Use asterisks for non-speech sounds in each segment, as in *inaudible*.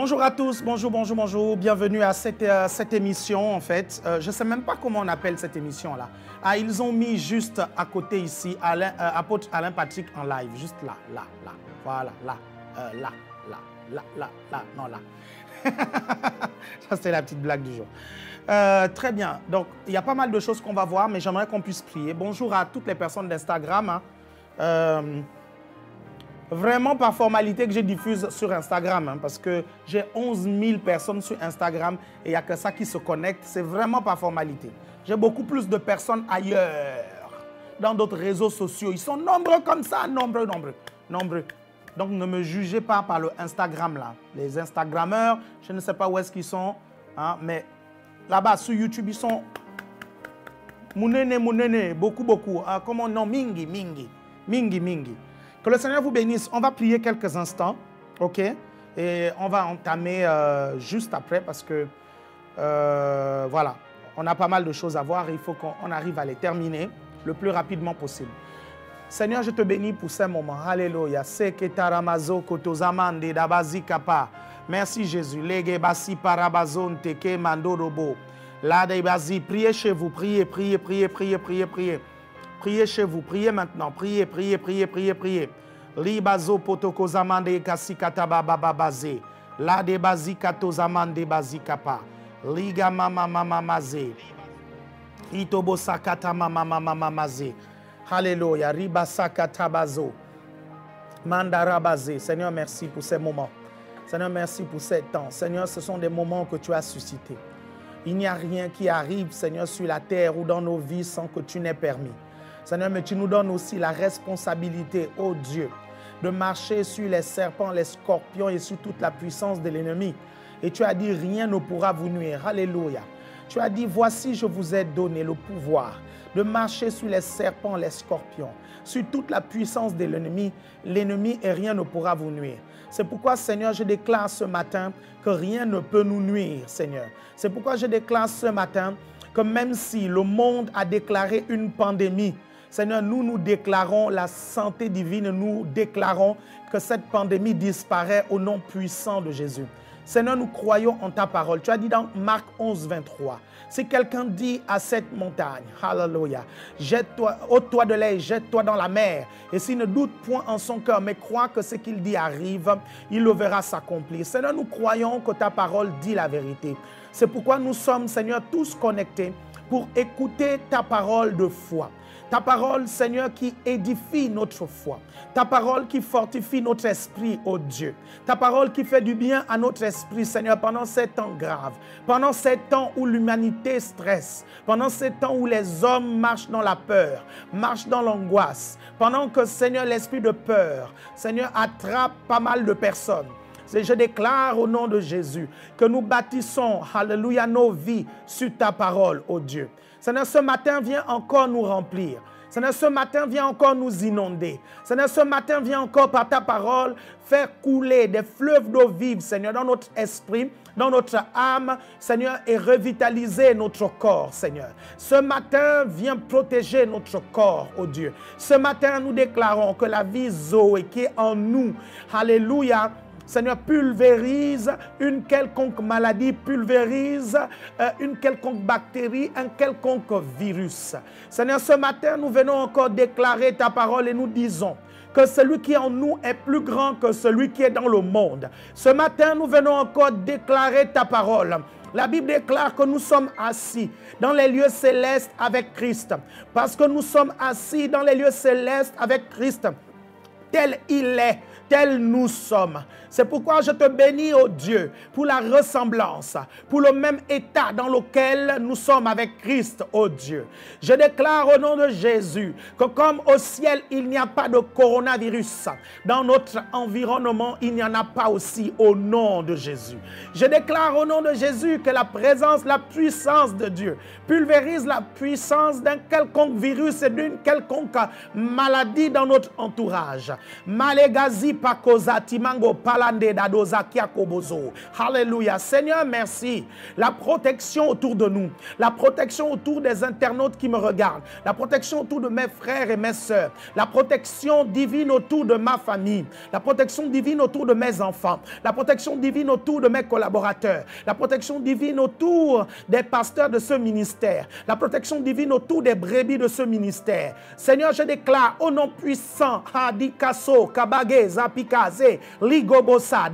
Bonjour à tous, bonjour, bonjour, bonjour. Bienvenue à cette, euh, cette émission, en fait. Euh, je ne sais même pas comment on appelle cette émission-là. Ah, ils ont mis juste à côté ici, Alain, euh, apôtre Alain Patrick en live. Juste là, là, là. Voilà, là, là, là, là, là, là, non, là. *laughs* Ça, c'est la petite blague du jour. très bien. Donc, il y a pas mal de choses qu'on va voir, mais j'aimerais qu'on puisse prier. Bonjour à toutes les personnes d'Instagram. Hein. Euh, vraiment par formalité que je diffuse sur Instagram, hein, parce que j'ai 11 000 personnes sur Instagram et il n'y a que ça qui se connecte. C'est vraiment par formalité. J'ai beaucoup plus de personnes ailleurs, dans d'autres réseaux sociaux. Ils sont nombreux comme ça, nombreux, nombreux, nombreux. Donc ne me jugez pas par le Instagram là. Les Instagrammeurs, je ne sais pas où est-ce qu'ils sont, hein, mais là-bas sur YouTube, ils sont... Mounene, mounene, beaucoup, beaucoup. Hein. Comment comment non, mingi, mingi, mingi, mingi. Que le Seigneur vous bénisse. On va prier quelques instants, ok Et on va entamer euh, juste après parce que, euh, voilà, on a pas mal de choses à voir il faut qu'on arrive à les terminer le plus rapidement possible. Seigneur, je te bénis pour ce moment. Alléluia. Seketaramazo kotozamande dabazi kapa. Merci Jésus. Legebasi parabazon teke Priez chez vous. Priez, priez, priez, priez, priez, priez. Priez chez vous, priez maintenant, priez, priez, priez, priez, priez. Libazo Potokozamande zamande kasikata bababaze. La de bazikato zamande bazikapa. Liga mama mama maze. Itobo sakata mama mama mamaze. Alléluia. Riba sakata bazo. Baze. Seigneur, merci pour ces moments. Seigneur, merci pour ces temps. Seigneur, ce sont des moments que tu as suscités. Il n'y a rien qui arrive, Seigneur, sur la terre ou dans nos vies sans que tu n'aies permis. Seigneur, mais tu nous donnes aussi la responsabilité, ô oh Dieu, de marcher sur les serpents, les scorpions et sur toute la puissance de l'ennemi. Et tu as dit, rien ne pourra vous nuire. Alléluia. Tu as dit, voici, je vous ai donné le pouvoir de marcher sur les serpents, les scorpions, sur toute la puissance de l'ennemi. L'ennemi et rien ne pourra vous nuire. C'est pourquoi, Seigneur, je déclare ce matin que rien ne peut nous nuire, Seigneur. C'est pourquoi je déclare ce matin que même si le monde a déclaré une pandémie, Seigneur, nous nous déclarons la santé divine, nous déclarons que cette pandémie disparaît au nom puissant de Jésus. Seigneur, nous croyons en ta parole. Tu as dit dans Marc 11, 23, si quelqu'un dit à cette montagne, Hallelujah, jette-toi, ôte-toi de l'air, jette-toi dans la mer, et s'il ne doute point en son cœur, mais croit que ce qu'il dit arrive, il le verra s'accomplir. Seigneur, nous croyons que ta parole dit la vérité. C'est pourquoi nous sommes, Seigneur, tous connectés pour écouter ta parole de foi. Ta parole, Seigneur, qui édifie notre foi. Ta parole qui fortifie notre esprit, ô oh Dieu. Ta parole qui fait du bien à notre esprit, Seigneur, pendant ces temps graves. Pendant ces temps où l'humanité stresse. Pendant ces temps où les hommes marchent dans la peur, marchent dans l'angoisse. Pendant que, Seigneur, l'esprit de peur, Seigneur, attrape pas mal de personnes. Je déclare au nom de Jésus que nous bâtissons, hallelujah, nos vies sur ta parole, ô oh Dieu. Seigneur, ce matin, viens encore nous remplir. Seigneur, ce matin, viens encore nous inonder. Seigneur, ce matin, viens encore par ta parole faire couler des fleuves d'eau vive, Seigneur, dans notre esprit, dans notre âme, Seigneur, et revitaliser notre corps, Seigneur. Ce matin, viens protéger notre corps, ô oh Dieu. Ce matin, nous déclarons que la vie Zoé qui est en nous, Alléluia, Seigneur, pulvérise une quelconque maladie, pulvérise euh, une quelconque bactérie, un quelconque virus. Seigneur, ce matin, nous venons encore déclarer ta parole et nous disons que celui qui est en nous est plus grand que celui qui est dans le monde. Ce matin, nous venons encore déclarer ta parole. La Bible déclare que nous sommes assis dans les lieux célestes avec Christ. Parce que nous sommes assis dans les lieux célestes avec Christ. Tel il est, tel nous sommes. C'est pourquoi je te bénis, ô Dieu, pour la ressemblance, pour le même état dans lequel nous sommes avec Christ, ô Dieu. Je déclare au nom de Jésus que comme au ciel, il n'y a pas de coronavirus, dans notre environnement, il n'y en a pas aussi, au nom de Jésus. Je déclare au nom de Jésus que la présence, la puissance de Dieu pulvérise la puissance d'un quelconque virus et d'une quelconque maladie dans notre entourage. Malegazi timango Kalande Kobozo, Alléluia. Seigneur, merci. La protection autour de nous, la protection autour des internautes qui me regardent, la protection autour de mes frères et mes sœurs, la protection divine autour de ma famille, la protection divine autour de mes enfants, la protection divine autour de mes collaborateurs, la protection divine autour des pasteurs de ce ministère, la protection divine autour des brebis de ce ministère. Seigneur, je déclare au nom puissant, Hadikaso, Kabage, Zapikaze, Ligo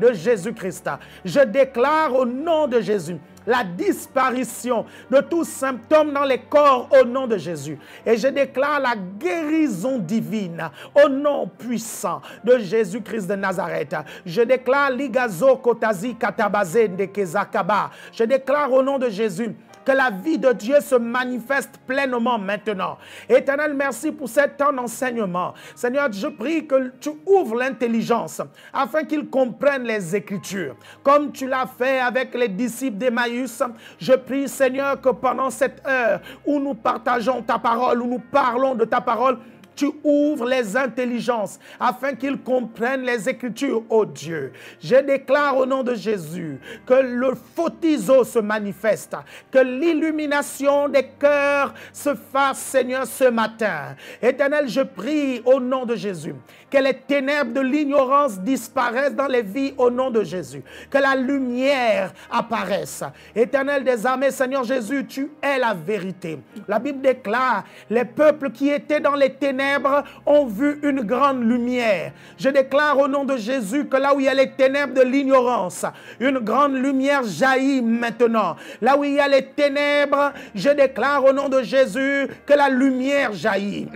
de Jésus-Christ. Je déclare au nom de Jésus la disparition de tous symptômes dans les corps au nom de Jésus. Et je déclare la guérison divine au nom puissant de Jésus-Christ de Nazareth. Je déclare ligazo kotazi de kezakaba. Je déclare au nom de Jésus que la vie de Dieu se manifeste pleinement maintenant. Éternel, merci pour cet enseignement. Seigneur, je prie que tu ouvres l'intelligence afin qu'ils comprennent les Écritures. Comme tu l'as fait avec les disciples d'Emmaüs, je prie, Seigneur, que pendant cette heure où nous partageons ta parole, où nous parlons de ta parole, tu ouvres les intelligences afin qu'ils comprennent les Écritures, ô Dieu. Je déclare au nom de Jésus que le fautiseau se manifeste, que l'illumination des cœurs se fasse, Seigneur, ce matin. Éternel, je prie au nom de Jésus que les ténèbres de l'ignorance disparaissent dans les vies au nom de Jésus. Que la lumière apparaisse. Éternel des armées, Seigneur Jésus, tu es la vérité. La Bible déclare, les peuples qui étaient dans les ténèbres ont vu une grande lumière. Je déclare au nom de Jésus que là où il y a les ténèbres de l'ignorance, une grande lumière jaillit maintenant. Là où il y a les ténèbres, je déclare au nom de Jésus que la lumière jaillit.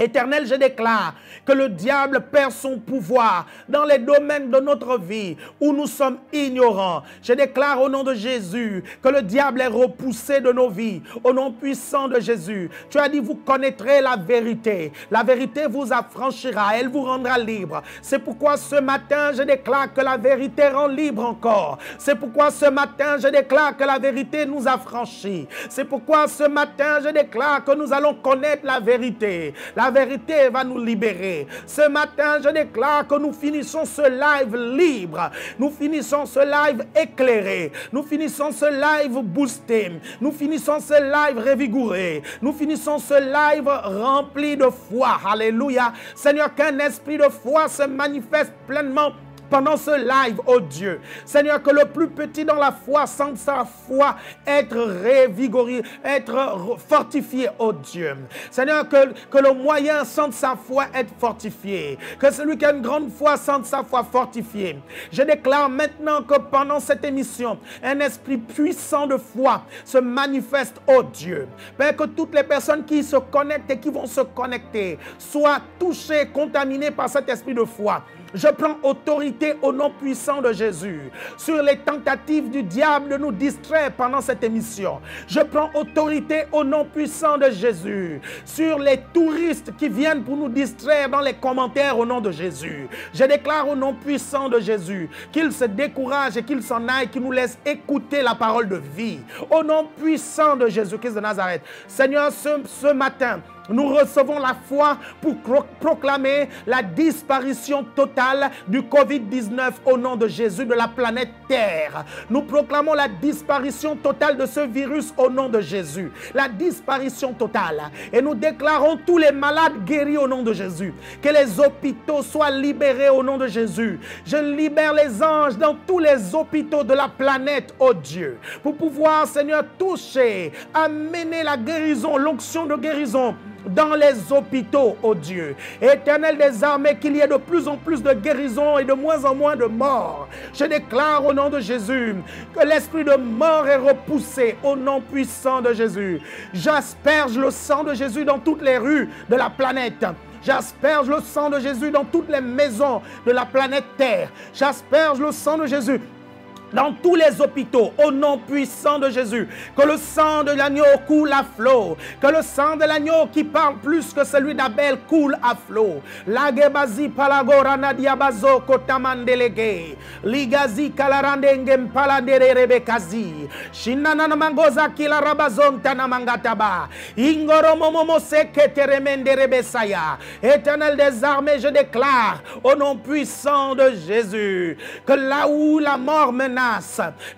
Éternel, je déclare que le diable perd son pouvoir dans les domaines de notre vie où nous sommes ignorants. Je déclare au nom de Jésus que le diable est repoussé de nos vies. Au nom puissant de Jésus, tu as dit, vous connaîtrez la vérité. La vérité vous affranchira, elle vous rendra libre. C'est pourquoi ce matin, je déclare que la vérité rend libre encore. C'est pourquoi ce matin, je déclare que la vérité nous affranchit. C'est pourquoi ce matin, je déclare que nous allons connaître la vérité. La vérité va nous libérer. Ce matin, je déclare que nous finissons ce live libre. Nous finissons ce live éclairé. Nous finissons ce live boosté. Nous finissons ce live revigoré. Nous finissons ce live rempli de foi. Alléluia. Seigneur, qu'un esprit de foi se manifeste pleinement pendant ce live, oh Dieu. Seigneur, que le plus petit dans la foi sente sa foi être révigoré, être fortifié, oh Dieu. Seigneur, que, que le moyen sente sa foi être fortifié. Que celui qui a une grande foi sente sa foi fortifiée. Je déclare maintenant que pendant cette émission, un esprit puissant de foi se manifeste, oh Dieu. que toutes les personnes qui se connectent et qui vont se connecter soient touchées, contaminées par cet esprit de foi. Je prends autorité au nom puissant de Jésus sur les tentatives du diable de nous distraire pendant cette émission. Je prends autorité au nom puissant de Jésus sur les touristes qui viennent pour nous distraire dans les commentaires au nom de Jésus. Je déclare au nom puissant de Jésus qu'il se découragent et qu'il s'en aille, qu'ils nous laisse écouter la parole de vie. Au nom puissant de Jésus-Christ de Nazareth. Seigneur, ce, ce matin, nous recevons la foi pour proclamer la disparition totale du COVID-19 au nom de Jésus de la planète Terre. Nous proclamons la disparition totale de ce virus au nom de Jésus. La disparition totale. Et nous déclarons tous les malades guéris au nom de Jésus. Que les hôpitaux soient libérés au nom de Jésus. Je libère les anges dans tous les hôpitaux de la planète, oh Dieu, pour pouvoir, Seigneur, toucher, amener la guérison, l'onction de guérison dans les hôpitaux, ô oh Dieu. Éternel des armées, qu'il y ait de plus en plus de guérisons et de moins en moins de morts. Je déclare au nom de Jésus que l'esprit de mort est repoussé au nom puissant de Jésus. J'asperge le sang de Jésus dans toutes les rues de la planète. J'asperge le sang de Jésus dans toutes les maisons de la planète Terre. J'asperge le sang de Jésus dans tous les hôpitaux, au nom puissant de Jésus. Que le sang de l'agneau coule à flot. Que le sang de l'agneau qui parle plus que celui d'Abel coule à flot. Lagebazi palagorana diabazo kotamandelege. Ligazi kalarandengem paladere rebekazi. Shinanana mangoza tanamangataba. Ingoro momomo seketeremende rebesaya. Éternel des armées, je déclare au nom puissant de Jésus que là où la mort menace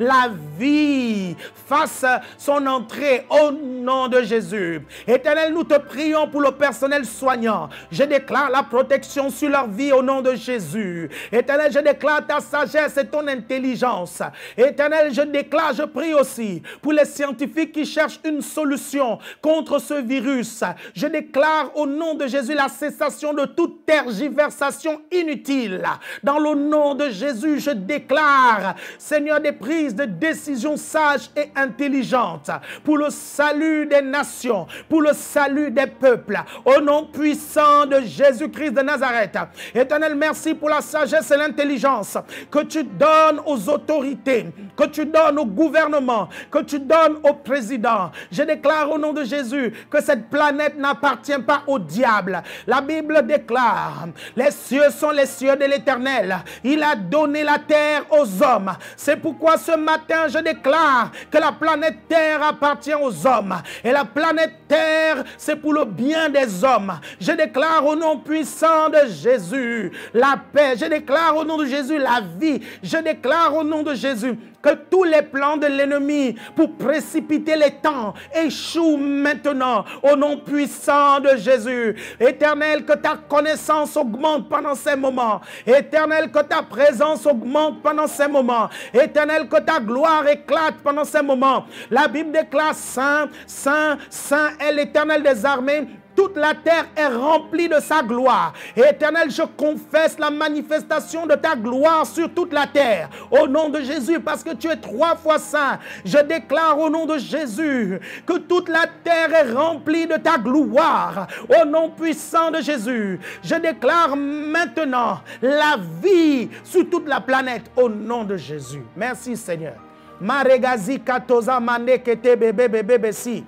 la vie fasse son entrée au nom de Jésus. Éternel, nous te prions pour le personnel soignant. Je déclare la protection sur leur vie au nom de Jésus. Éternel, je déclare ta sagesse et ton intelligence. Éternel, je déclare, je prie aussi pour les scientifiques qui cherchent une solution contre ce virus. Je déclare au nom de Jésus la cessation de toute tergiversation inutile. Dans le nom de Jésus, je déclare Seigneur, des prises de décisions sages et intelligentes pour le salut des nations, pour le salut des peuples. Au nom puissant de Jésus-Christ de Nazareth. Éternel, merci pour la sagesse et l'intelligence que tu donnes aux autorités, que tu donnes au gouvernement, que tu donnes au président. Je déclare au nom de Jésus que cette planète n'appartient pas au diable. La Bible déclare, les cieux sont les cieux de l'éternel. Il a donné la terre aux hommes. C'est pourquoi ce matin, je déclare que la planète Terre appartient aux hommes. Et la planète Terre, c'est pour le bien des hommes. Je déclare au nom puissant de Jésus la paix. Je déclare au nom de Jésus la vie. Je déclare au nom de Jésus que tous les plans de l'ennemi pour précipiter les temps échouent maintenant au nom puissant de Jésus. Éternel, que ta connaissance augmente pendant ces moments. Éternel, que ta présence augmente pendant ces moments. Éternel, que ta gloire éclate pendant ce moment. La Bible déclare Saint, Saint, Saint est l'Éternel des armées toute la terre est remplie de sa gloire. Éternel, je confesse la manifestation de ta gloire sur toute la terre. Au nom de Jésus, parce que tu es trois fois saint, je déclare au nom de Jésus que toute la terre est remplie de ta gloire. Au nom puissant de Jésus, je déclare maintenant la vie sur toute la planète au nom de Jésus. Merci Seigneur. Maregazi katoza manekete bébé bébé si.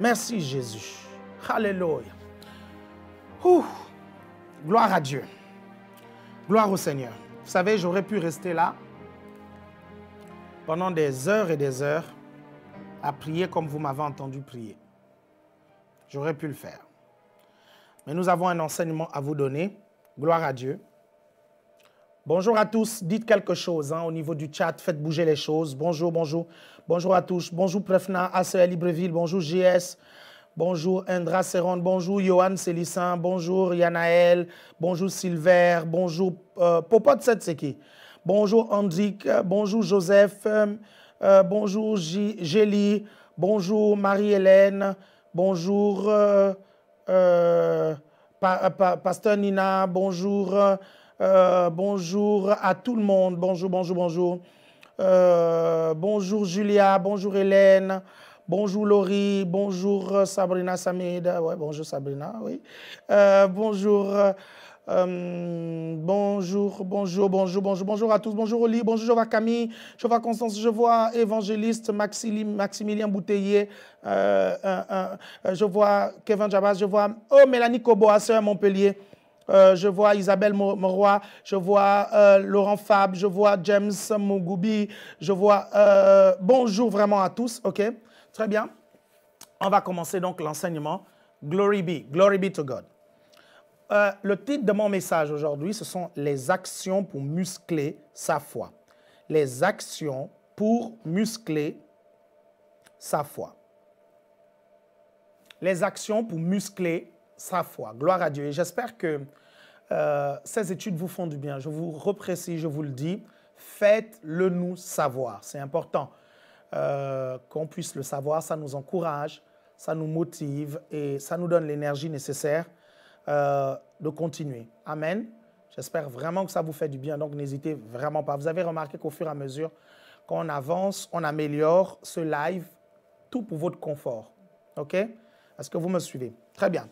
Merci Jésus. Alléluia. Gloire à Dieu. Gloire au Seigneur. Vous savez, j'aurais pu rester là pendant des heures et des heures à prier comme vous m'avez entendu prier. J'aurais pu le faire. Mais nous avons un enseignement à vous donner. Gloire à Dieu. Bonjour à tous, dites quelque chose hein, au niveau du chat, faites bouger les choses. Bonjour, bonjour, bonjour à tous. Bonjour Prefna, ACL Libreville, bonjour GS, bonjour Indra Seron, bonjour Johan Célissin, bonjour Yanaël, bonjour Silver, bonjour euh, Popot Setseki, bonjour Andrik, bonjour Joseph, euh, euh, bonjour Jélie, bonjour Marie-Hélène, bonjour Pasteur Nina, bonjour bonjour à tout le monde. Bonjour, bonjour, bonjour. bonjour Julia, bonjour Hélène, bonjour Laurie, bonjour Sabrina Samid. bonjour Sabrina, oui. bonjour. bonjour, bonjour, bonjour, bonjour, bonjour à tous. Bonjour Oli, bonjour je vois Camille, je vois Constance, je vois Évangéliste Maximilien, Maximilien Bouteiller. je vois Kevin Jabas, je vois oh, Mélanie Cobo à Montpellier. Euh, je vois Isabelle Moroy, je vois euh, Laurent Fab, je vois James Mugoubi, je vois... Euh, bonjour vraiment à tous, ok Très bien. On va commencer donc l'enseignement. Glory be, glory be to God. le titre de mon message aujourd'hui, ce sont les actions pour muscler sa foi. Les actions pour muscler sa foi. Les actions pour muscler sa foi. Gloire à Dieu. Et j'espère que euh, ces études vous font du bien. Je vous reprécie je vous le dis. Faites-le nous savoir. C'est important euh, qu'on puisse le savoir. Ça nous encourage, ça nous motive et ça nous donne l'énergie nécessaire euh, de continuer. Amen. J'espère vraiment que ça vous fait du bien. Donc n'hésitez vraiment pas. Vous avez remarqué qu'au fur et à mesure qu'on avance, on améliore ce live, tout pour votre confort. OK Est-ce que vous me suivez Très bien.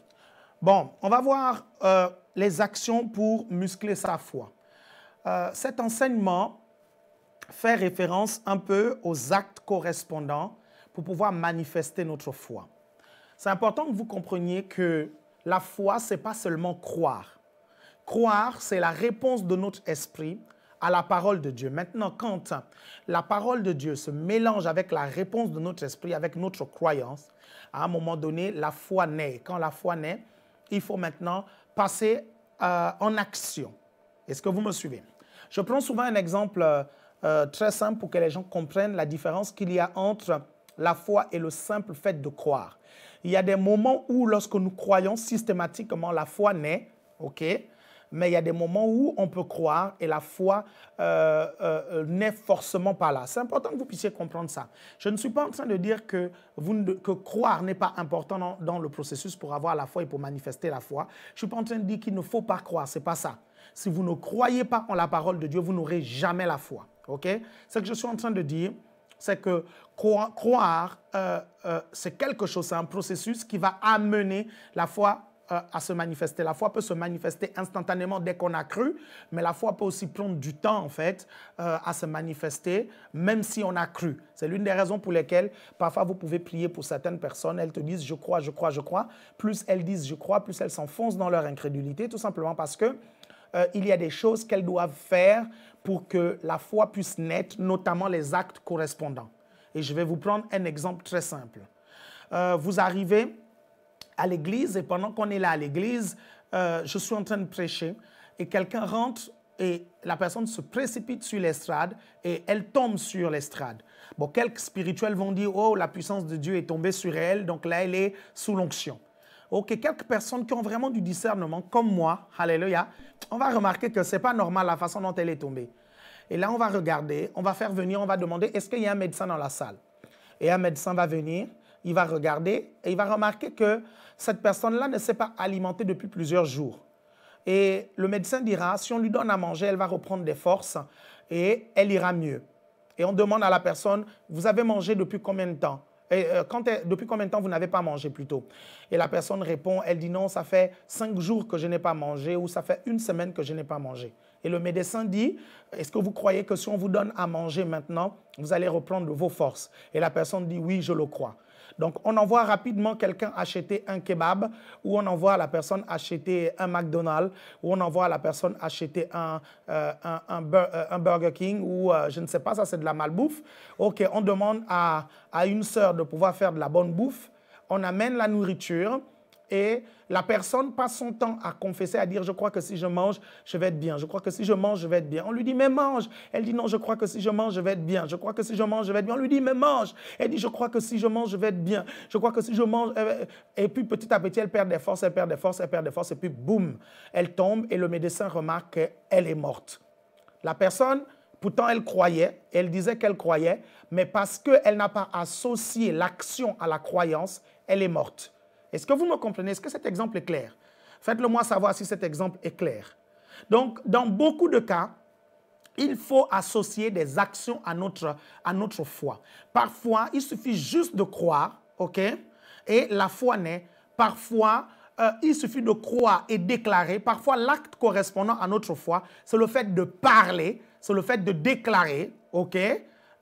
Bon, on va voir euh, les actions pour muscler sa foi. Euh, cet enseignement fait référence un peu aux actes correspondants pour pouvoir manifester notre foi. C'est important que vous compreniez que la foi, ce n'est pas seulement croire. Croire, c'est la réponse de notre esprit à la parole de Dieu. Maintenant, quand la parole de Dieu se mélange avec la réponse de notre esprit, avec notre croyance, à un moment donné, la foi naît. Quand la foi naît, il faut maintenant passer euh, en action. Est-ce que vous me suivez Je prends souvent un exemple euh, euh, très simple pour que les gens comprennent la différence qu'il y a entre la foi et le simple fait de croire. Il y a des moments où, lorsque nous croyons systématiquement, la foi naît, ok mais il y a des moments où on peut croire et la foi euh, euh, euh, n'est forcément pas là. C'est important que vous puissiez comprendre ça. Je ne suis pas en train de dire que, vous, que croire n'est pas important dans, le processus pour avoir la foi et pour manifester la foi. Je ne suis pas en train de dire qu'il ne faut pas croire, ce n'est pas ça. Si vous ne croyez pas en la parole de Dieu, vous n'aurez jamais la foi. Ok Ce que je suis en train de dire, c'est que croire, c'est quelque chose, c'est un processus qui va amener la foi euh, à se manifester. La foi peut se manifester instantanément dès qu'on a cru, mais la foi peut aussi prendre du temps, en fait, euh, à se manifester, même si on a cru. C'est l'une des raisons pour lesquelles parfois vous pouvez prier pour certaines personnes. Elles te disent je crois, je crois, je crois. Plus elles disent je crois, plus elles s'enfoncent dans leur incrédulité, tout simplement parce que euh, il y a des choses qu'elles doivent faire pour que la foi puisse naître, notamment les actes correspondants. Et je vais vous prendre un exemple très simple. vous arrivez à l'église et pendant qu'on est là à l'église, euh, je suis en train de prêcher et quelqu'un rentre et la personne se précipite sur l'estrade et elle tombe sur l'estrade. Bon, quelques spirituels vont dire, oh, la puissance de Dieu est tombée sur elle, donc là, elle est sous l'onction. Ok, quelques personnes qui ont vraiment du discernement, comme moi, alléluia, on va remarquer que ce n'est pas normal la façon dont elle est tombée. Et là, on va regarder, on va faire venir, on va demander, est-ce qu'il y a un médecin dans la salle Et un médecin va venir, il va regarder et il va remarquer que cette personne-là ne s'est pas alimentée depuis plusieurs jours. Et le médecin dira, si on lui donne à manger, elle va reprendre des forces et elle ira mieux. Et on demande à la personne, vous avez mangé depuis combien de temps et, euh, quand Depuis combien de temps vous n'avez pas mangé plutôt Et la personne répond, elle dit non, ça fait cinq jours que je n'ai pas mangé ou ça fait une semaine que je n'ai pas mangé. Et le médecin dit, est-ce que vous croyez que si on vous donne à manger maintenant, vous allez reprendre vos forces Et la personne dit, oui, je le crois. Donc, on envoie rapidement quelqu'un acheter un kebab, ou on envoie la personne acheter un McDonald's, ou on envoie la personne acheter un, euh, euh, Burger King, ou euh, je ne sais pas, ça c'est de la malbouffe. OK, on demande à, à une sœur de pouvoir faire de la bonne bouffe. On amène la nourriture et la personne passe son temps à confesser, à dire je crois que si je mange, je vais être bien. Je crois que si je mange, je vais être bien. On lui dit mais mange. Elle dit non, je crois que si je mange, je vais être bien. Je crois que si je mange, je vais être bien. On lui dit mais mange. Elle dit je crois que si je mange, je vais être bien. Je crois que si je mange euh, euh. et puis petit à petit elle perd des forces, elle perd des forces, elle perd des forces et puis boum, elle tombe et le médecin remarque qu'elle est morte. La personne Pourtant, elle croyait, elle disait qu'elle croyait, mais parce qu'elle n'a pas associé l'action à la croyance, elle est morte. Est-ce que vous me comprenez Est-ce que cet exemple est clair Faites-le moi savoir si cet exemple est clair. Donc, dans beaucoup de cas, il faut associer des actions à notre, à notre foi. Parfois, il suffit juste de croire, ok Et la foi naît. Parfois, euh, il suffit de croire et déclarer. Parfois, l'acte correspondant à notre foi, c'est le fait de parler, c'est le fait de déclarer, ok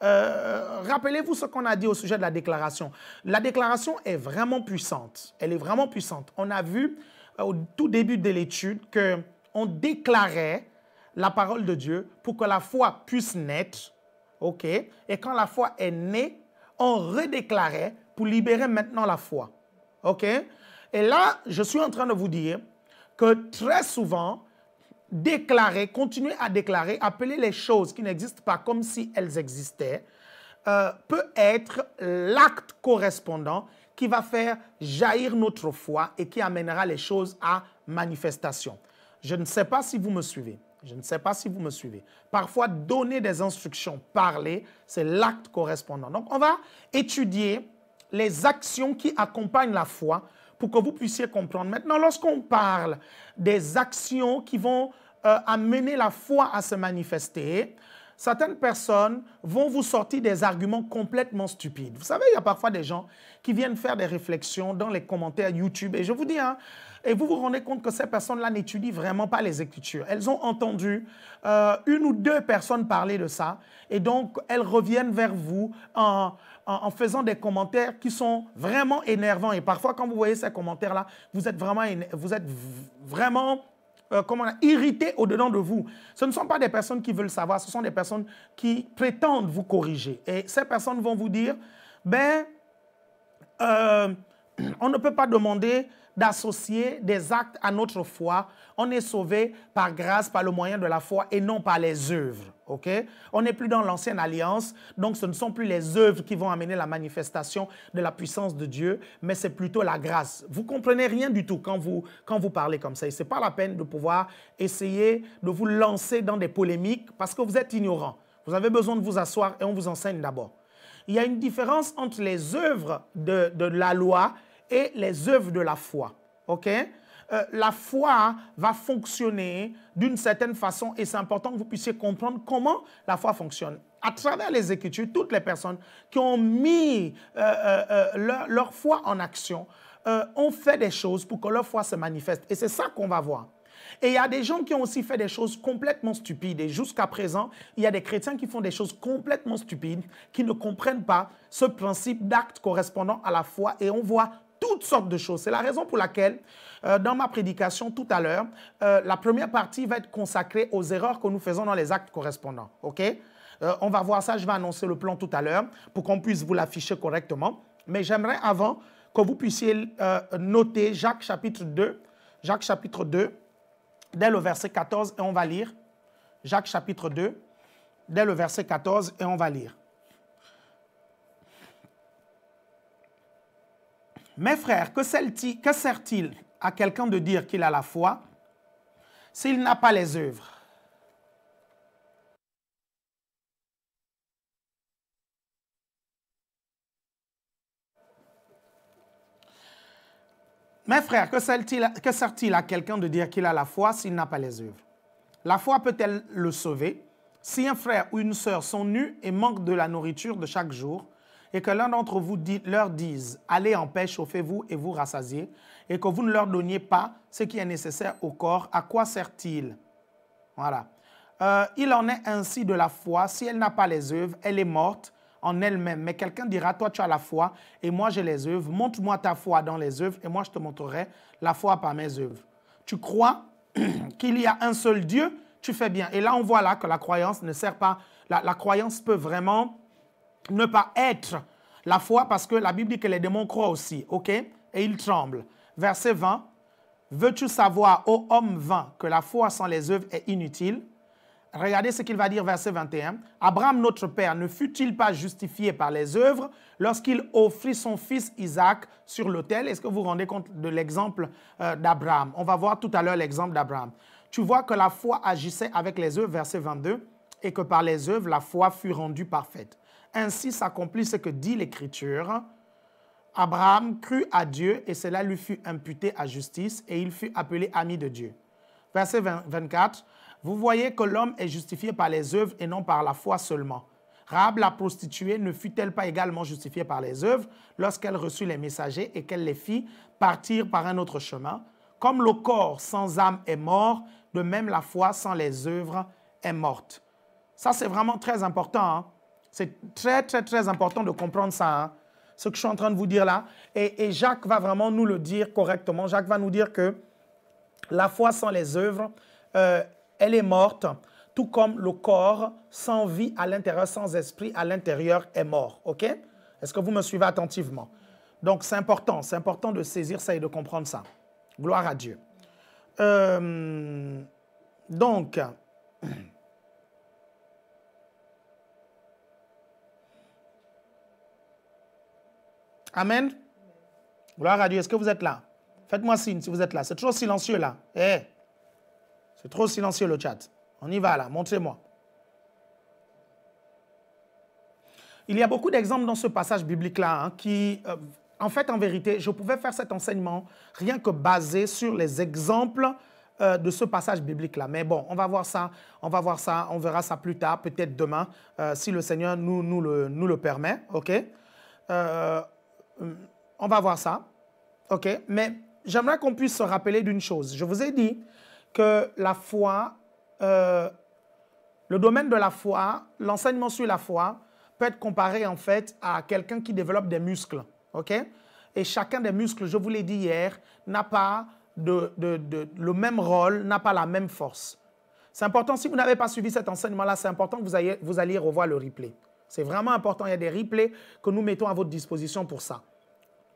euh, euh, rappelez-vous ce qu'on a dit au sujet de la déclaration. La déclaration est vraiment puissante. Elle est vraiment puissante. On a vu euh, au tout début de l'étude qu'on déclarait la parole de Dieu pour que la foi puisse naître. OK Et quand la foi est née, on redéclarait pour libérer maintenant la foi. OK Et là, je suis en train de vous dire que très souvent, déclarer, continuer à déclarer, appeler les choses qui n'existent pas comme si elles existaient, euh, peut être l'acte correspondant qui va faire jaillir notre foi et qui amènera les choses à manifestation. Je ne sais pas si vous me suivez. Je ne sais pas si vous me suivez. Parfois, donner des instructions, parler, c'est l'acte correspondant. Donc, on va étudier les actions qui accompagnent la foi pour que vous puissiez comprendre. Maintenant, lorsqu'on parle des actions qui vont euh, amener la foi à se manifester, certaines personnes vont vous sortir des arguments complètement stupides. Vous savez, il y a parfois des gens qui viennent faire des réflexions dans les commentaires YouTube. Et je vous dis, hein, et vous vous rendez compte que ces personnes-là n'étudient vraiment pas les Écritures. Elles ont entendu euh, une ou deux personnes parler de ça. Et donc, elles reviennent vers vous en, en, faisant des commentaires qui sont vraiment énervants. Et parfois, quand vous voyez ces commentaires-là, vous êtes vraiment, vous êtes vraiment euh, comment, irrité au-dedans de vous. Ce ne sont pas des personnes qui veulent savoir, ce sont des personnes qui prétendent vous corriger. Et ces personnes vont vous dire, ben, euh, *clears throat* on ne peut pas demander d'associer des actes à notre foi. On est sauvé par grâce, par le moyen de la foi et non par les œuvres. ok On n'est plus dans l'ancienne alliance, donc ce ne sont plus les œuvres qui vont amener la manifestation de la puissance de Dieu, mais c'est plutôt la grâce. Vous comprenez rien du tout quand vous, quand vous parlez comme ça. ce n'est pas la peine de pouvoir essayer de vous lancer dans des polémiques parce que vous êtes ignorant. Vous avez besoin de vous asseoir et on vous enseigne d'abord. Il y a une différence entre les œuvres de, de la loi et les œuvres de la foi. OK euh, la foi va fonctionner d'une certaine façon et c'est important que vous puissiez comprendre comment la foi fonctionne. À travers les Écritures, toutes les personnes qui ont mis euh, euh, leur, leur, foi en action ont fait des choses pour que leur foi se manifeste. Et c'est ça qu'on va voir. Et il y a des gens qui ont aussi fait des choses complètement stupides. Et jusqu'à présent, il y a des chrétiens qui font des choses complètement stupides, qui ne comprennent pas ce principe d'acte correspondant à la foi. Et on voit toutes sortes de choses. C'est la raison pour laquelle, euh, dans ma prédication tout à l'heure, euh, la première partie va être consacrée aux erreurs que nous faisons dans les actes correspondants. OK euh, On va voir ça, je vais annoncer le plan tout à l'heure pour qu'on puisse vous l'afficher correctement. Mais j'aimerais avant que vous puissiez noter Jacques chapitre 2, Jacques chapitre 2, dès le verset 14, et on va lire. Jacques chapitre 2, dès le verset 14, et on va lire. Mes frères, que sert-il à quelqu'un de dire qu'il a la foi s'il n'a pas les œuvres Mes frères, que sert-il à, quelqu'un de dire qu'il a la foi s'il n'a pas les œuvres La foi peut-elle le sauver Si un frère ou une sœur sont nus et manquent de la nourriture de chaque jour, et que l'un d'entre vous dit, leur dise, allez en paix, chauffez-vous et vous rassasiez, et que vous ne leur donniez pas ce qui est nécessaire au corps, à quoi sert-il Voilà. Euh, il en est ainsi de la foi. Si elle n'a pas les œuvres, elle est morte en elle-même. Mais quelqu'un dira, toi tu as la foi et moi j'ai les œuvres. Montre-moi ta foi dans les œuvres et moi je te montrerai la foi par mes œuvres. Tu crois *clears throat* qu'il y a un seul Dieu, tu fais bien. Et là on voit là que la croyance ne sert pas. la croyance peut vraiment ne pas être la foi parce que la Bible dit que les démons croient aussi, ok Et ils tremblent. Verset 20. Veux-tu savoir, ô homme vain, que la foi sans les œuvres est inutile Regardez ce qu'il va dire, verset 21. Abraham, notre père, ne fut-il pas justifié par les œuvres lorsqu'il offrit son fils Isaac sur l'autel Est-ce que vous vous rendez compte de l'exemple euh, d'Abraham On va voir tout à l'heure l'exemple d'Abraham. Tu vois que la foi agissait avec les œuvres, verset 22, et que par les œuvres, la foi fut rendue parfaite. Ainsi s'accomplit ce que dit l'Écriture. Abraham crut à Dieu et cela lui fut imputé à justice et il fut appelé ami de Dieu. Verset 24. Vous voyez que l'homme est justifié par les œuvres et non par la foi seulement. Rahab la prostituée ne fut-elle pas également justifiée par les œuvres lorsqu'elle reçut les messagers et qu'elle les fit partir par un autre chemin Comme le corps sans âme est mort, de même la foi sans les œuvres est morte. Ça, c'est vraiment très important. Hein. C'est très, très, très important de comprendre ça, hein. ce que je suis en train de vous dire là. Et, Jacques va vraiment nous le dire correctement. Jacques va nous dire que la foi sans les œuvres, euh, elle est morte, tout comme le corps sans vie à l'intérieur, sans esprit à l'intérieur est mort. OK Est-ce que vous me suivez attentivement Donc, c'est important. C'est important de saisir ça et de comprendre ça. Gloire à Dieu. Euh, donc... *clears throat* Amen. Gloire à Dieu. Est-ce que vous êtes là Faites-moi signe si vous êtes là. C'est trop silencieux là. Eh, C'est trop silencieux le chat. On y va là. Montrez-moi. Il y a beaucoup d'exemples dans ce passage biblique-là hein, qui, euh, en fait, en vérité, je pouvais faire cet enseignement rien que basé sur les exemples euh, de ce passage biblique-là. Mais bon, on va voir ça, on va voir ça, on verra ça plus tard, peut-être demain, euh, si le Seigneur nous, le, nous le permet, ok euh, on va voir ça. OK Mais j'aimerais qu'on puisse se rappeler d'une chose. Je vous ai dit que la foi, euh, le domaine de la foi, l'enseignement sur la foi peut être comparé en fait à quelqu'un qui développe des muscles. OK Et chacun des muscles, je vous l'ai dit hier, n'a pas le même rôle, n'a pas la même force. C'est important, si vous n'avez pas suivi cet enseignement-là, c'est important que vous, ayez, vous alliez revoir le replay. C'est vraiment important. Il y a des replays que nous mettons à votre disposition pour ça.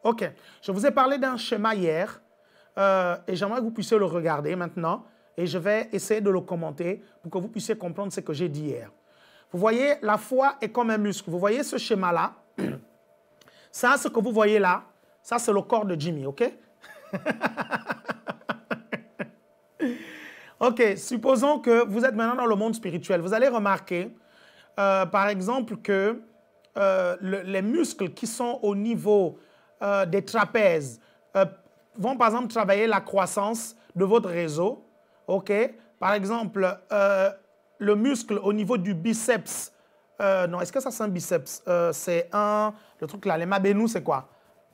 OK. Je vous ai parlé d'un schéma hier euh, et j'aimerais que vous puissiez le regarder maintenant et je vais essayer de le commenter pour que vous puissiez comprendre ce que j'ai dit hier. Vous voyez, la foi est comme un muscle. Vous voyez ce schéma-là *clears throat* Ça, ce que vous voyez là, ça, c'est le corps de Jimmy, OK *laughs* OK, supposons que vous êtes maintenant dans le monde spirituel. Vous allez remarquer euh, par exemple, que euh, les muscles qui sont au niveau euh, des trapèzes vont, par exemple, travailler la croissance de votre réseau. OK Par exemple, le muscle au niveau du biceps. non, est-ce que ça, c'est un biceps C'est un... Le truc là, les mabénous, c'est quoi